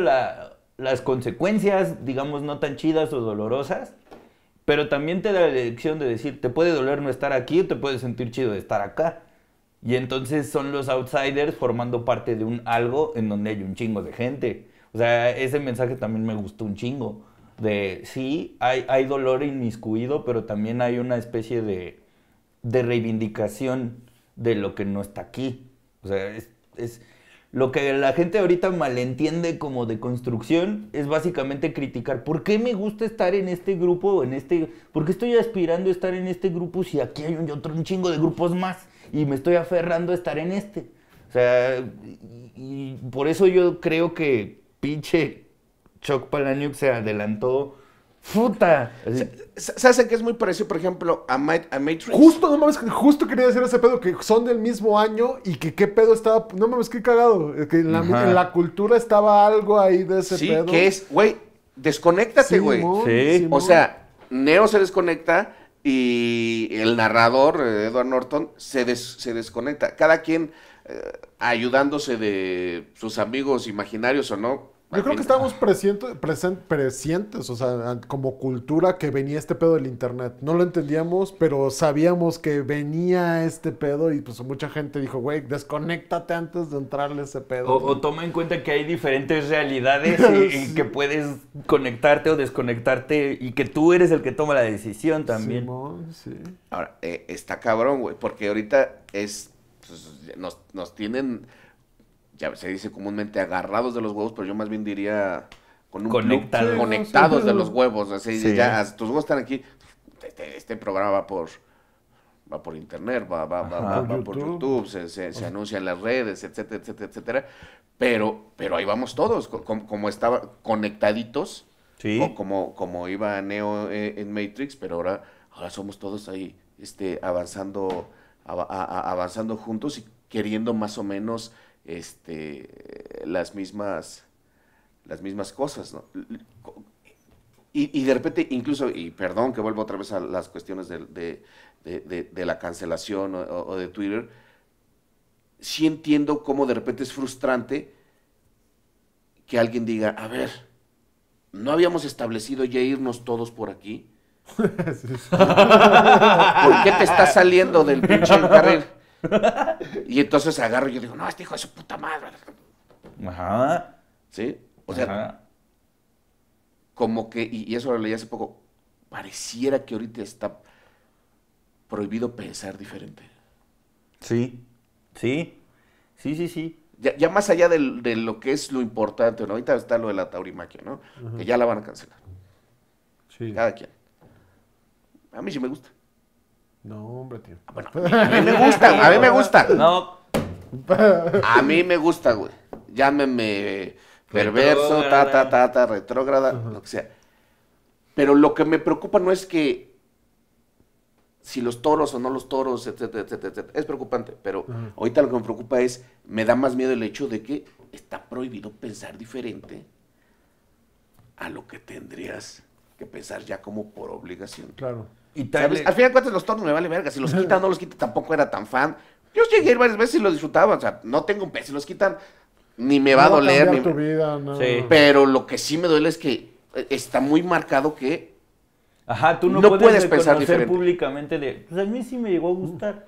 las consecuencias, digamos, no tan chidas o dolorosas, pero también te da la elección de decir, te puede doler no estar aquí o te puede sentir chido de estar acá. Y entonces son los outsiders formando parte de un algo en donde hay un chingo de gente. O sea, ese mensaje también me gustó un chingo. De sí, hay, hay dolor inmiscuido, pero también hay una especie de, de reivindicación de lo que no está aquí. O sea, es, lo que la gente ahorita malentiende como de construcción es básicamente criticar por qué me gusta estar en este grupo, en este, por qué estoy aspirando a estar en este grupo si aquí hay un, otro chingo de grupos más y me estoy aferrando a estar en este. O sea, y, por eso yo creo que pinche Chuck Palaniuk se adelantó Puta. ¿Sabes que es muy parecido, por ejemplo, a, Matrix? Justo, no mames, justo quería decir ese pedo, que son del mismo año y que qué pedo estaba. No mames, qué cagado. Eh, que en la, cultura estaba algo ahí de ese pedo. Sí, que es, güey, desconéctate, güey. Sí, O sea, Neo se desconecta y el narrador, eh, Edward Norton, se, se desconecta. Cada quien eh, ayudándose de sus amigos imaginarios o no, yo creo que estábamos presentes, presientes, o sea, como cultura que venía este pedo del internet. No lo entendíamos, pero sabíamos que venía este pedo y pues mucha gente dijo, güey, desconéctate antes de entrarle ese pedo. O, toma en cuenta que hay diferentes realidades y, que puedes conectarte o desconectarte y que tú eres el que toma la decisión también. sí. Ahora, eh, está cabrón, güey, porque ahorita es, pues, nos, nos tienen ya se dice comúnmente agarrados de los huevos, pero yo más bien diría con un conectados de los huevos. Así, ya, ah, tus huevos están aquí. Este, este, programa va por va por internet, va, va, va, por, YouTube. se, se, anuncia en las redes, etcétera, etcétera, etcétera. Pero, pero ahí vamos todos, como, estaba conectaditos, o como, como iba Neo eh, en Matrix, pero ahora, ahora somos todos ahí este, avanzando, avanzando juntos y queriendo más o menos este, las, mismas, las mismas cosas. Y, de repente, incluso, y perdón que vuelvo otra vez a las cuestiones de, la cancelación o, de Twitter, si entiendo cómo de repente es frustrante que alguien diga, a ver, no habíamos establecido ya irnos todos por aquí. ¿Por qué te estás saliendo del pinche carril? y entonces agarro y yo digo, no, este hijo de su puta madre. Ajá. ¿Sí? O sea, como que, y, eso lo leí hace poco, pareciera que ahorita está prohibido pensar diferente. Sí, sí, sí, sí, sí. Ya, más allá de, lo que es lo importante, Ahorita está lo de la taurimaquia, ¿no? Que ya la van a cancelar. Sí. Cada quien. A mí sí me gusta. No, hombre, tío. a mí me gusta, a mí me gusta. No. A mí me gusta, güey. Llámeme perverso, ta, ta, ta, ta, retrógrada, lo que sea. Pero lo que me preocupa no es que si los toros o no los toros, etcétera, etcétera, etcétera. Es preocupante, pero ahorita lo que me preocupa es, me da más miedo el hecho de que está prohibido pensar diferente a lo que tendrías que pensar ya como por obligación. Claro. Y Al final de cuentas los tornos me vale verga. Si los quitan o no los quitan, tampoco era tan fan. Yo llegué varias veces y los disfrutaba. O sea, no tengo un pez. Si los quitan, ni me va a doler. Ni... Pero lo que sí me duele es que eh, está muy marcado que Ajá, tú no, puedes, pensar diferente. públicamente de, pues a mí sí me llegó a gustar.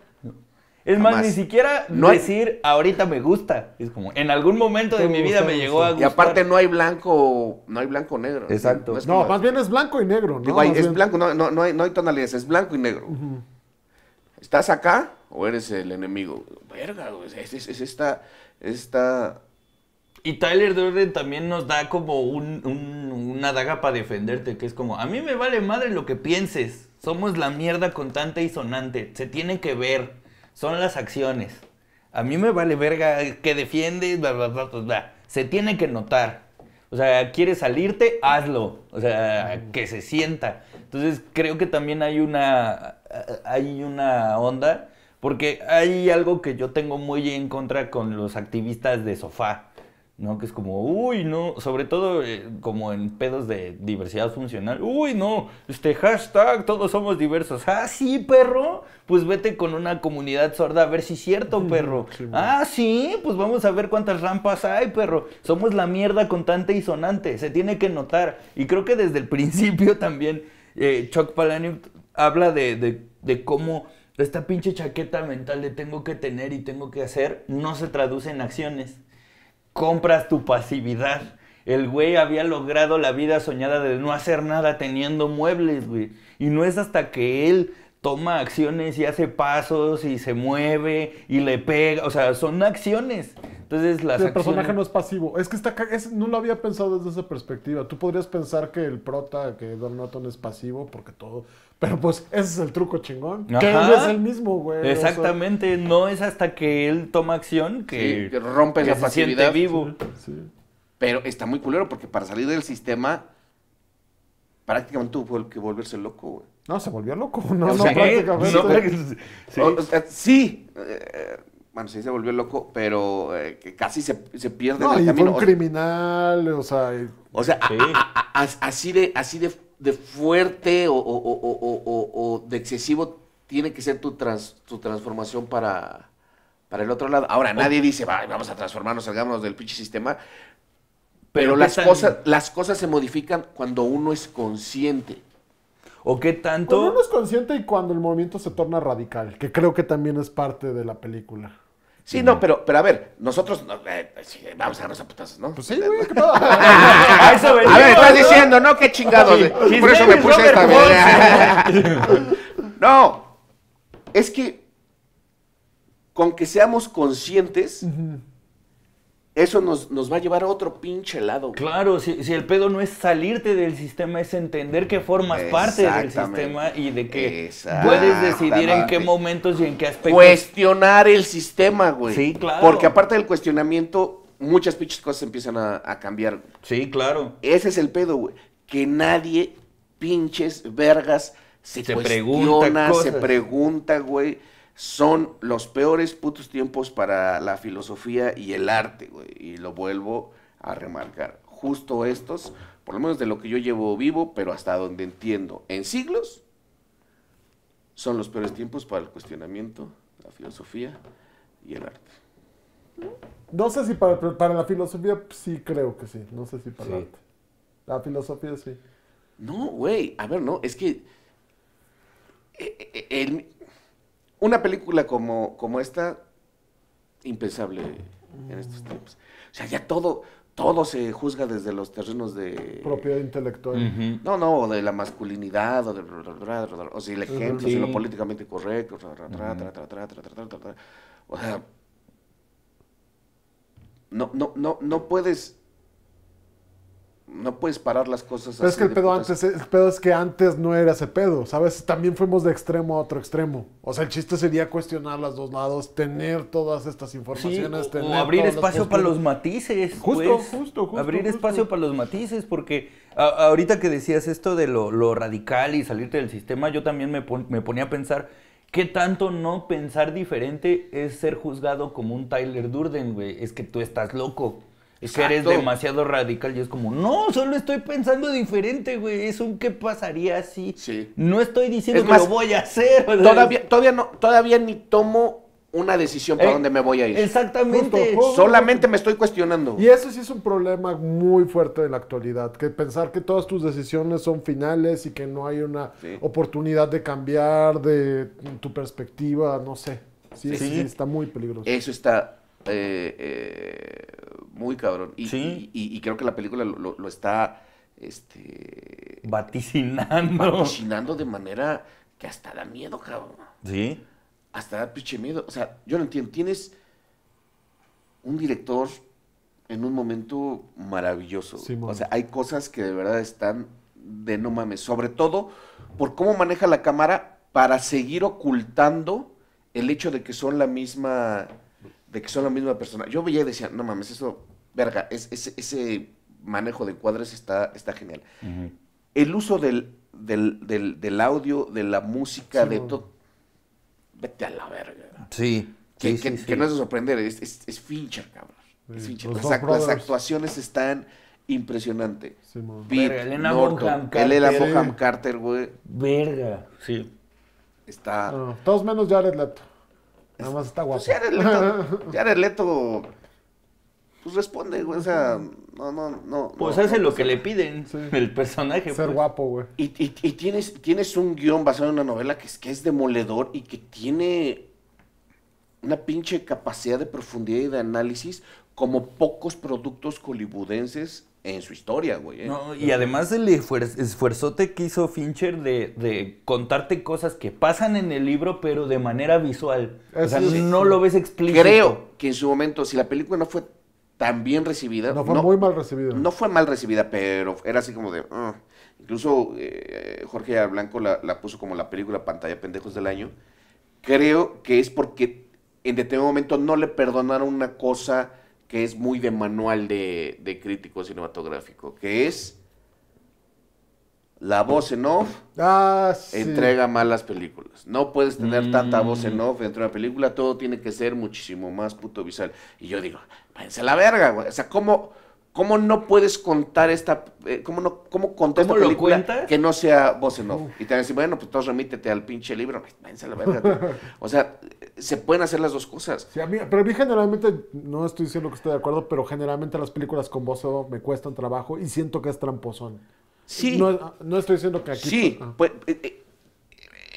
Es más, ni siquiera decir ahorita me gusta. Es como, en algún momento de mi vida me llegó a gustar. Y aparte no hay blanco, no hay blanco negro. Exacto. No, más bien es blanco y negro, ¿no? es blanco, no, no, hay, tonalidades, es blanco y negro. ¿Estás acá o eres el enemigo? Verga, es, es, esta, Y Tyler Durden también nos da como una daga para defenderte, que es como, a mí me vale madre lo que pienses. Somos la mierda contante y sonante. Se tiene que ver son las acciones. A mí me vale verga que defiendes, Se tiene que notar. O sea, quieres salirte, hazlo. O sea, que se sienta. Entonces, creo que también hay una, hay una onda, porque hay algo que yo tengo muy en contra con los activistas de sofá. ¿no? Que es como, uy, no, sobre todo eh, como en pedos de diversidad funcional, uy, no, este hashtag, todos somos diversos, ah, sí, perro, pues vete con una comunidad sorda a ver si es cierto, perro, ah, sí, pues vamos a ver cuántas rampas hay, perro, somos la mierda contante y sonante, se tiene que notar, y creo que desde el principio también eh, Chuck Palahniuk habla de, de cómo esta pinche chaqueta mental de tengo que tener y tengo que hacer no se traduce en acciones compras tu pasividad. El güey había logrado la vida soñada de no hacer nada teniendo muebles, güey. Y no es hasta que él toma acciones y hace pasos y se mueve y le pega. O sea, son acciones. El personaje no es pasivo. Es que está, no lo había pensado desde esa perspectiva. Tú podrías pensar que el prota, que Don Norton es pasivo porque todo... Pero pues ese es el truco chingón. Que él es el mismo, güey. Exactamente. No es hasta que él toma acción que, rompe la se vivo. Pero está muy culero porque para salir del sistema prácticamente tuvo que volverse loco, güey. No, se volvió loco. No, sí. sí eh, bueno, sí se volvió loco, pero eh, que casi se, pierde en el y un criminal, o sea. O sea, así de, así de, fuerte o, de excesivo tiene que ser tu, trans, tu transformación para, para el otro lado. Ahora, nadie dice, vamos a transformarnos, salgámonos del pinche sistema. Pero, las, cosas, las cosas se modifican cuando uno es consciente. ¿O qué tanto? Cuando uno es consciente y cuando el movimiento se torna radical, que creo que también es parte de la película. Sí, no, pero, pero a ver, nosotros a eh, pues, vamos a agarrar ¿no? Pues sí, güey, ¿qué pasa? a ver, estás diciendo, ¿no? Qué chingado. por eso me puse esta no, es que con que seamos conscientes eso nos, nos, va a llevar a otro pinche lado. Claro, si, el pedo no es salirte del sistema, es entender que formas parte del sistema y de que puedes decidir en qué momentos y en qué aspectos. Cuestionar el sistema, güey. Sí, claro. Porque aparte del cuestionamiento, muchas pinches cosas empiezan a, cambiar. Sí, claro. Ese es el pedo, güey. Que nadie, pinches, vergas, se, cuestiona, pregunta se pregunta, güey son los peores putos tiempos para la filosofía y el arte, güey. Y lo vuelvo a remarcar. Justo estos, por lo menos de lo que yo llevo vivo, pero hasta donde entiendo, en siglos, son los peores tiempos para el cuestionamiento, la filosofía y el arte. No sé si para, la filosofía pues, sí creo que sí. No sé si para el arte. La filosofía sí. No, güey. A ver, no. Es que eh, eh, una película como, como esta, impensable en estos tiempos. O sea, ya todo, todo se juzga desde los terrenos de... Propiedad intelectual. No, No, no, de la masculinidad, o, de, o si el ejemplo, si lo políticamente correcto, o sea, no, no, no, no puedes no puedes parar las cosas Pero es que el pedo, antes, el es que antes no era ese pedo, ¿sabes? También fuimos de extremo a otro extremo. O sea, el chiste sería cuestionar los dos lados, tener todas estas informaciones, tener abrir espacio para los matices. Justo, pues. justo, justo. Abrir espacio para los matices, porque ahorita que decías esto de lo, radical y salirte del sistema, yo también me, me ponía a pensar. ¿Qué tanto no pensar diferente es ser juzgado como un Tyler Durden, güey? Es que tú estás loco. Es eres demasiado radical y es como, no, solo estoy pensando diferente, güey. Es qué pasaría si. Sí. No estoy diciendo que lo voy a hacer. Todavía, todavía, no, todavía ni tomo una decisión para eh, dónde me voy a ir. Exactamente. Solamente me estoy cuestionando. Y eso sí es un problema muy fuerte de la actualidad, que pensar que todas tus decisiones son finales y que no hay una oportunidad de cambiar de tu perspectiva, no sé. Sí, sí, está muy peligroso. Eso está eh, eh, muy cabrón. Y, ¿Sí? y, creo que la película lo, está este, vaticinando. Vaticinando de manera que hasta da miedo, cabrón. Sí. Hasta da pinche miedo. O sea, yo no entiendo. Tienes un director en un momento maravilloso. Sí, o sea, hay cosas que de verdad están de no mames. Sobre todo por cómo maneja la cámara para seguir ocultando el hecho de que son la misma de que son la misma persona. Yo veía y decía, no mames, eso, verga, ese manejo de cuadras está, genial. El uso del, audio, de la música, de todo. Vete a la verga. Sí. Que, no es de sorprender, es, es, Fincher, cabrón. Es Fincher. Las, actuaciones están impresionantes. Pete, Elena Norton, Elena Carter, güey. Verga. Sí. Está. todos menos Jared Leto. Nada más está guapo. Pues ya eres Leto, pues responde, güey. O sea, no, no, no. Pues hace lo que le piden el personaje. Ser pues. guapo, güey. Y, tienes, tienes un guión basado en una novela que es, que es demoledor y que tiene una pinche capacidad de profundidad y de análisis como pocos productos hollywoodenses en su historia, güey. ¿eh? y además el esfuerzote que hizo Fincher de, contarte cosas que pasan en el libro, pero de manera visual. o sea, no lo ves explícito. Creo que en su momento, si la película no fue tan bien recibida. No fue muy mal recibida. No fue mal recibida, pero era así como de. Ah". Incluso eh, Jorge Blanco la, la, puso como la película Pantalla Pendejos del Año. Creo que es porque en determinado momento no le perdonaron una cosa que es muy de manual de, de crítico cinematográfico, que es la voz en off ah, entrega malas películas. No puedes tener mm. tanta voz en off dentro de una película, todo tiene que ser muchísimo más puto visual. Y yo digo, váyanse la verga, güey. O sea, ¿cómo? ¿Cómo no puedes contar esta, eh, cómo no, cómo contar película que no sea voz Y te van decir, bueno, pues remítete al pinche libro, o sea, se pueden hacer las dos cosas. pero a mí generalmente, no estoy diciendo que esté de acuerdo, pero generalmente las películas con voz me cuestan trabajo y siento que es tramposón. Sí. No, no estoy diciendo que aquí... Sí, ah. pues, eh, eh,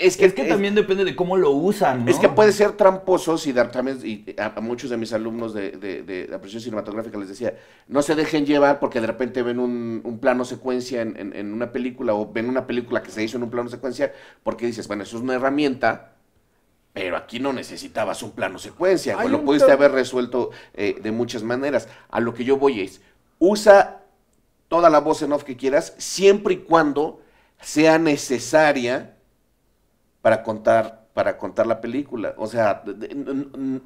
es que, también depende de cómo lo usan. ¿no? Es que puede ser tramposo y dar también, y a, muchos de mis alumnos de, de, de, cinematográfica les decía, no se dejen llevar porque de repente ven un, plano secuencia en, una película o ven una película que se hizo en un plano secuencia porque dices, bueno, eso es una herramienta. Pero aquí no necesitabas un plano secuencia, lo pudiste haber resuelto eh, de muchas maneras. A lo que yo voy es, usa toda la voz en off que quieras, siempre y cuando sea necesaria para contar, para contar la película. O sea,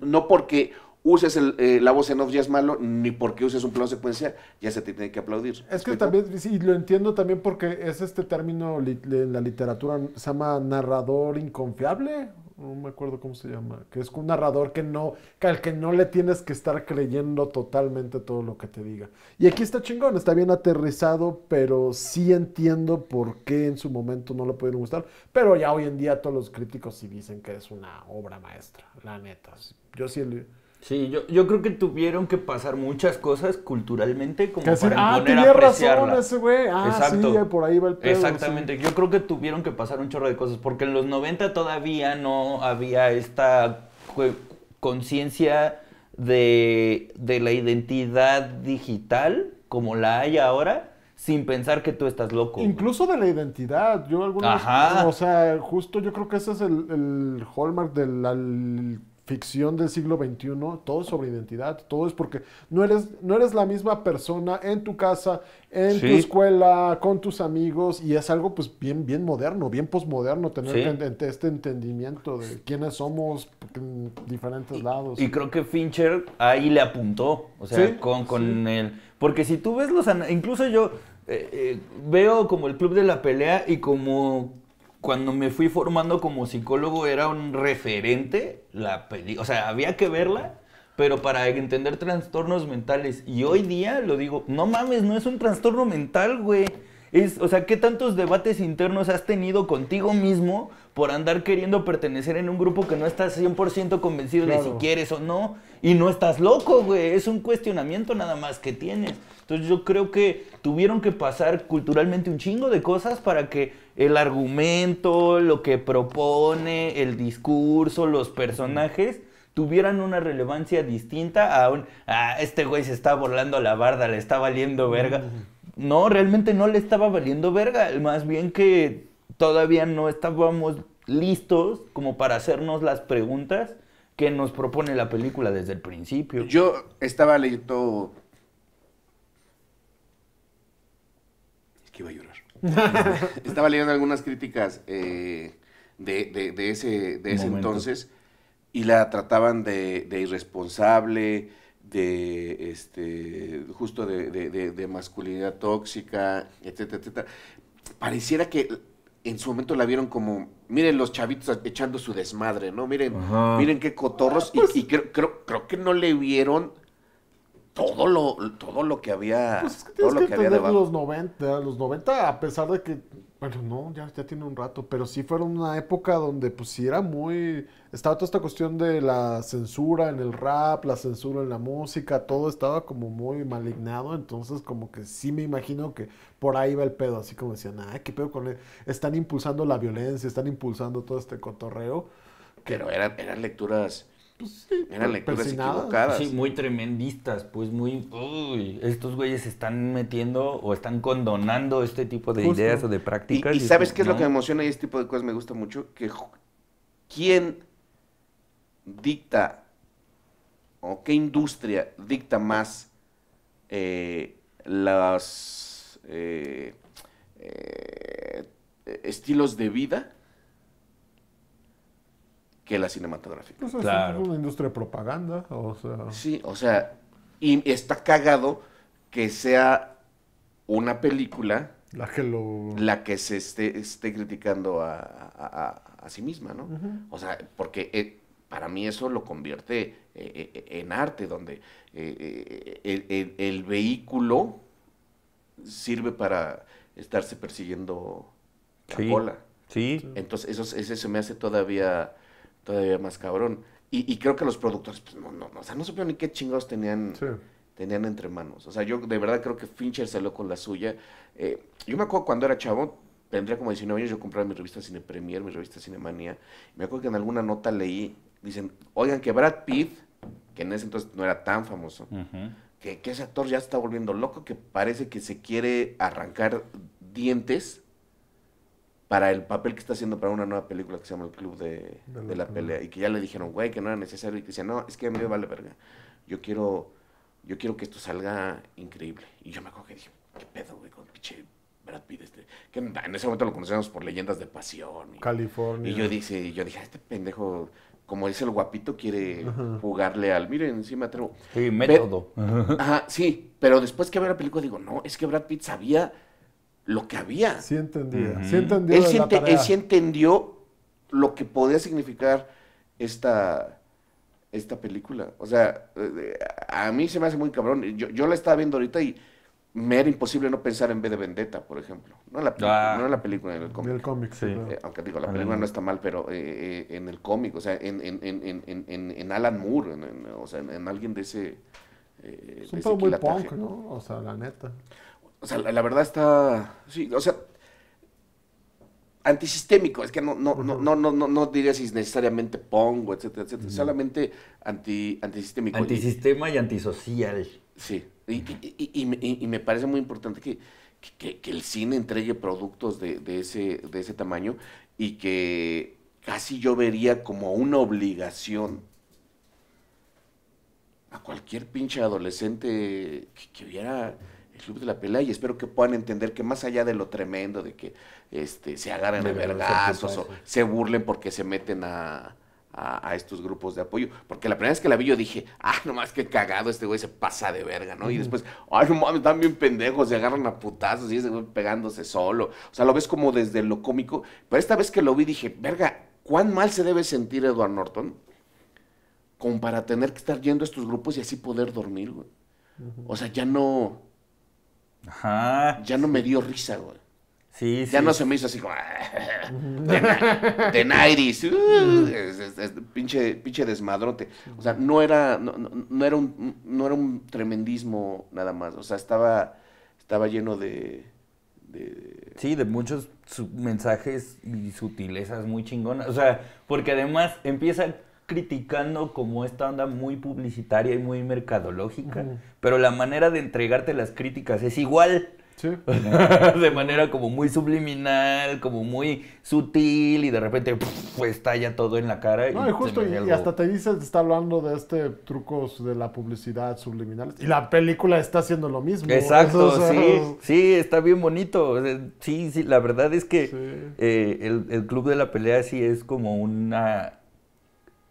no porque uses el, eh, la voz en off ya es malo, ni porque uses un plano secuencial, ya se te tiene que aplaudir. Es que también, y lo entiendo también porque es este término en la literatura, se llama narrador inconfiable no me acuerdo cómo se llama, que es un narrador que no, que al que no le tienes que estar creyendo totalmente todo lo que te diga. Y aquí está chingón, está bien aterrizado, pero sí entiendo por qué en su momento no le pudieron gustar, pero ya hoy en día todos los críticos sí dicen que es una obra maestra, la neta. Yo sí le... Sí, yo, yo creo que tuvieron que pasar muchas cosas culturalmente como para poder poner a ese güey. Ah, Exacto. sí, por ahí va el pedo. Exactamente. Yo creo que tuvieron que pasar un chorro de cosas porque en los 90 todavía no había esta conciencia de, de la identidad digital como la hay ahora sin pensar que tú estás loco. Incluso de la identidad. Yo algunos... Ajá. O sea, justo yo creo que ese es el, el hallmark del ficción del siglo XXI, todo sobre identidad, todo es porque no eres, no eres la misma persona en tu casa, en tu escuela, con tus amigos, y es algo pues bien, bien moderno, bien posmoderno tener este entendimiento de quiénes somos en diferentes lados. Y creo que Fincher ahí le apuntó, o sea, con, él. Porque si tú ves los... Incluso yo eh, eh, veo como el club de la pelea y como cuando me fui formando como psicólogo era un referente la o sea, había que verla, pero para entender trastornos mentales. Y hoy día lo digo, no mames, no es un trastorno mental, güey. Es, o sea, ¿qué tantos debates internos has tenido contigo mismo por andar queriendo pertenecer en un grupo que no estás 100% convencido de si quieres o no? Y no estás loco, güey. Es un cuestionamiento nada más que tienes. Entonces yo creo que tuvieron que pasar culturalmente un chingo de cosas para que el argumento, lo que propone, el discurso, los personajes tuvieran una relevancia distinta a un, ah, este güey se está a la barda, le está valiendo verga. No, realmente no le estaba valiendo verga, más bien que todavía no estábamos listos como para hacernos las preguntas que nos propone la película desde el principio. Yo estaba leyendo que iba a llorar. Estaba leyendo algunas críticas eh, de, de, ese, de ese entonces y la trataban de, irresponsable, de este, justo de, masculinidad tóxica, etcétera, etcétera. Pareciera que en su momento la vieron como, miren los chavitos echando su desmadre, ¿no? Miren, miren qué cotorros. Ah, pues. y, y creo, creo, creo que no le vieron todo lo, todo lo que había. Pues es que todo que, había los 90, los 90, a pesar de que, bueno, no, ya, ya tiene un rato, pero sí fueron una época donde, pues sí era muy. Estaba toda esta cuestión de la censura en el rap, la censura en la música, todo estaba como muy malignado, entonces, como que sí me imagino que por ahí va el pedo, así como decían, ay, qué pedo con él. E-". Están impulsando la violencia, están impulsando todo este cotorreo. Pero eran, eran lecturas pues, eran lecturas equivocadas. Sí, muy tremendistas, pues muy, estos güeyes están metiendo o están condonando este tipo de ideas o de prácticas. Y, sabes este, qué es lo que me emociona y este tipo de cosas me gusta mucho, que quién dicta o qué industria dicta más los eh, las eh, eh, estilos de vida que la cinematográfica. O Es una industria de propaganda. O sea... Sí, o sea, y está cagado que sea una película la que, se esté, esté criticando a, sí misma, ¿no? O sea, porque eh, para mí eso lo convierte eh, eh, en arte, donde el, vehículo sirve para estarse persiguiendo la sí. cola. Sí. Entonces, eso, ese se me hace todavía todavía más cabrón. Y, y creo que los productores, pues no, no, o sea, no supieron ni qué chingados tenían, tenían entre manos. O sea, yo de verdad creo que Fincher salió con la suya. Eh, yo me acuerdo cuando era chavo, tendría como 19 años, yo compraba mi revista Cine Premier, mi revista Cinemania. Me acuerdo que en alguna nota leí, dicen, oigan, que Brad Pitt, que en ese entonces no era tan famoso, que, que ese actor ya está volviendo loco, que parece que se quiere arrancar dientes para el papel que está haciendo para una nueva película que se llama El Club de, la, Pelea. Y que ya le dijeron, güey, que no era necesario. Y que decía, no, es que a mí me vale verga. Yo quiero, yo quiero que esto salga increíble. Y yo me acuerdo y dije, ¿qué pedo, güey, con pinche Brad Pitt? Este? en ese momento lo conocíamos por leyendas de pasión. California. Y yo dije, yo dije, este pendejo como es el guapito, quiere jugarle al, miren, sí me atrevo. Sí, método. Ajá. sí, pero después que veo la película digo, no, es que Brad Pitt sabía lo que había. Sí entendía. sí entendió él, sí entendió lo que podía significar esta, esta película. O sea, eh, a mí se me hace muy cabrón. Yo, yo la estaba viendo ahorita y me era imposible no pensar en B de Vendetta, por ejemplo. No en la, película, ah. en el cómic. En el cómic, sí. Eh, aunque digo, la ah, película no está mal, pero eh, en el cómic, o sea, en, en, en Alan Moore, o sea, en, alguien de ese... es muy punk, ¿no? O sea, la neta. O sea, la, verdad está. Sí, o sea. Antisistémico, es que no, no, no, no, no, no, diría si es necesariamente pongo, etcétera, etcétera. Solamente anti, antisistémico. Antisistema y, antisocial. Sí. Y, me parece muy importante que, el cine entregue productos de, ese, de ese tamaño y que casi yo vería como una obligación a cualquier pinche adolescente que, que viera Club de la Pelea y espero que puedan entender que más allá de lo tremendo de que este, se agarren a vergazos o se burlen porque se meten a, a, estos grupos de apoyo. Porque la primera vez que la vi yo dije, ah, nomás que cagado, este güey se pasa de verga, ¿no? Y después, ay, no mames, están bien pendejos, se agarran a putazos y ese güey pegándose solo. O sea, lo ves como desde lo cómico. Pero esta vez que lo vi dije, verga, ¿cuán mal se debe sentir Edward Norton? Como para tener que estar yendo a estos grupos y así poder dormir, güey. O sea, ya no Ajá. Ya no me dio risa, güey. ya no se me hizo así como. de uh, pinche, desmadrote. O sea, no era, no, era un, no era un tremendismo nada más. O sea, estaba, estaba lleno de. Sí, de muchos mensajes y sutilezas muy chingonas. O sea, porque además empiezan criticando como esta onda muy publicitaria y muy mercadológica, pero la manera de entregarte las críticas es igual. Sí. de manera como muy subliminal, como muy sutil y de repente pues, estalla todo en la cara. No, justo, y, hasta te dice, está hablando de este trucos de la publicidad subliminal. Y la película está haciendo lo mismo. Exacto, sí, sí, está bien bonito. Sí, sí, la verdad es que eh, el Club de la Pelea sí es como una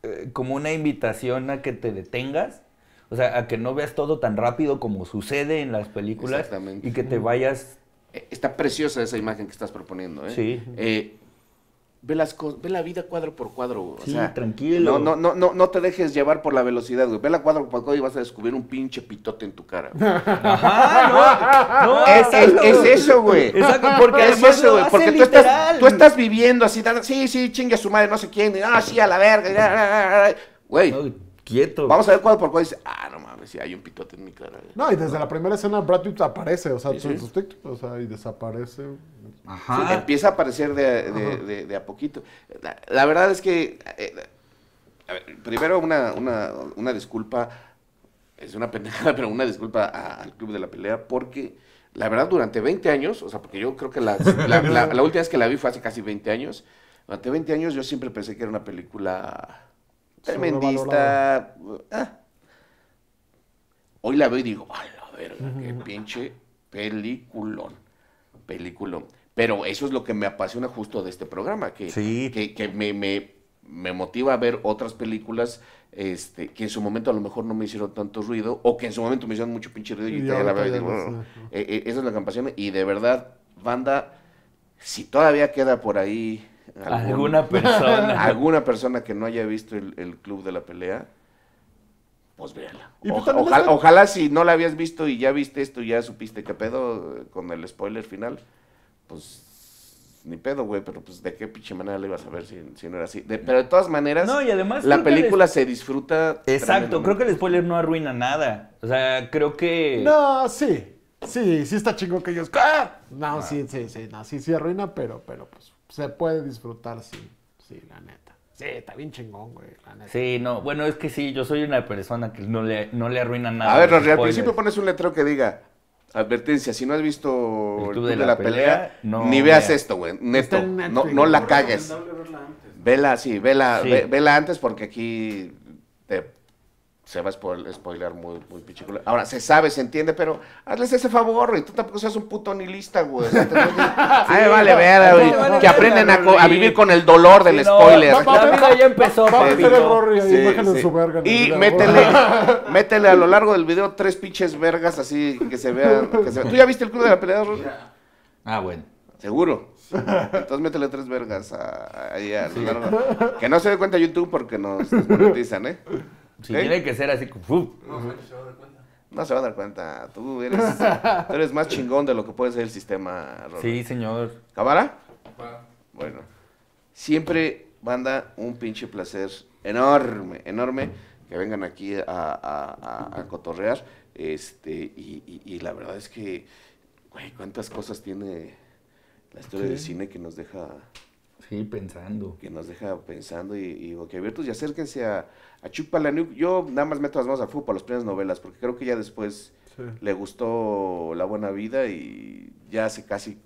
eh, como una invitación a que te detengas, o sea, a que no veas todo tan rápido como sucede en las películas y que te vayas... Eh, está preciosa esa imagen que estás proponiendo, ¿eh? Sí. Eh, Ve, las ve la vida cuadro por cuadro, sí, tranquilo. No, no, no, no, te dejes llevar por la velocidad, güey. Ve la cuadro por cuadro y vas a descubrir un pinche pitote en tu cara. Güey. Ajá, no, es, es, eso, güey. Exacto, porque es eso, güey. Porque tú estás, tú estás, viviendo así, sí, sí, chingue a su madre, no sé quién, ah, sí, a la verga, ah, ah, ah, güey. Quieto. Vamos a ver cuadro por cuadro y dice, ah, no mames, sí, hay un pitote en mi cara. No, y desde la primera escena Brad Pitt aparece, o sea, o sea y desaparece empieza a aparecer de, a poquito. La, verdad es que, eh, primero una, disculpa, es una pendejada, pero una disculpa al Club de la Pelea porque la verdad, durante 20 años, o sea, porque yo creo que la, última vez que la vi fue hace casi 20 años, durante 20 años yo siempre pensé que era una película tremendista. Eh. Hoy la veo y digo, a la qué pinche peliculón, peliculón. Pero eso es lo que me apasiona justo de este programa, que, que, me, me, motiva a ver otras películas este, que en su momento a lo mejor no me hicieron tanto ruido o que en su momento me hicieron mucho pinche ruido y, la veo y eso es lo que me apasiona. Y de verdad, banda, si todavía queda por ahí alguna persona alguna persona que no haya visto el, Club de la Pelea, pues véanla. Pues ojalá, si no la habías visto y ya viste esto, y ya supiste qué pedo con el spoiler final pues ni pedo, güey, pero pues de qué pinche manera le ibas a ver si, no era así. pero de todas maneras, no, y además la película se disfruta. Exacto, creo que el spoiler no arruina nada. O sea, creo que. No, sí. Sí, sí está chingón que ellos. Ah, no, ah. sí, sí, sí, sí, sí arruina, pero, pero pues se puede disfrutar, sí. Sí, la neta. Sí, está bien chingón, güey, la neta. Sí, no, bueno, es que sí, yo soy una persona que no le, no le arruina nada. A ver, al principio pones un letrero que diga, Advertencia, si no has visto el de, la, Pelea, ni veas esto, güey. Neto, no, la cagues. Vela, sí, vela, vela antes porque aquí te se va a spoiler muy, muy pichiculo. Ahora, se sabe, se entiende, pero hazles ese favor, y tú tampoco seas un puto lista, güey. Ay, vale, ver, güey. que aprenden a, vivir con el dolor del spoiler. la vida ya empezó, y métele, métele a lo largo del video tres pinches vergas así que se vean. ¿Tú ya viste el club de la pelea, Rory? Ah, bueno. Seguro. Entonces métele tres vergas a, a, lo largo. Que no se dé cuenta YouTube porque nos desmonetizan, ¿eh? Si tiene que ser así, No, se va a dar cuenta. No se va a dar cuenta. Tú eres, eres más chingón de lo que puede ser el sistema. Sí, señor. ¿Cámara? Bueno. Siempre, banda, un pinche placer enorme, enorme que vengan aquí a, cotorrear. Este, y, la verdad es que, güey, cuántas cosas tiene la historia del cine que nos deja Sí, pensando. Que nos deja pensando y, y boquiabiertos. Y acérquense a, a Yo nada más meto las manos al fútbol para las primeras novelas, porque creo que ya después le gustó La Buena Vida y ya hace casi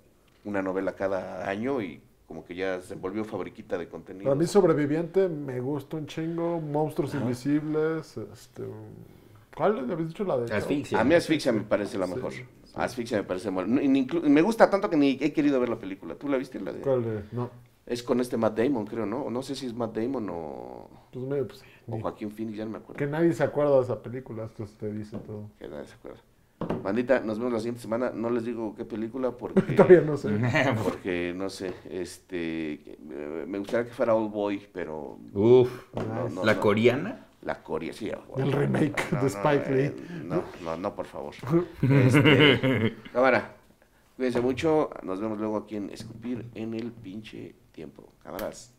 una novela cada año y como que ya se volvió fabriquita de contenido. A mí sobreviviente me gustó un chingo, Monstruos Invisibles, este, ¿cuál le habéis dicho la de? Asfixia. A mí Asfixia me parece la mejor. Asfixia me parece Me gusta tanto que ni he querido ver la película. ¿Tú la viste la de? ¿Cuál No. Es con este Matt Damon, creo, ¿no? no sé si es Matt Damon o. Pues medio, pues, o Joaquín Phoenix, ya no me acuerdo. Que nadie se acuerda de esa película, esto te dice todo. Que nadie se acuerda. Bandita, nos vemos la siguiente semana. No les digo qué película porque. Todavía no sé. Porque no sé. Este. Me gustaría que fuera Old Boy, pero. Uf. ¿La coreana? La coreana, sí. El remake de Spike Lee. Eh, no, no, no, por favor. Este, cámara, cuídense mucho. Nos vemos luego aquí en Escupir en el pinche tiempo. Cabras.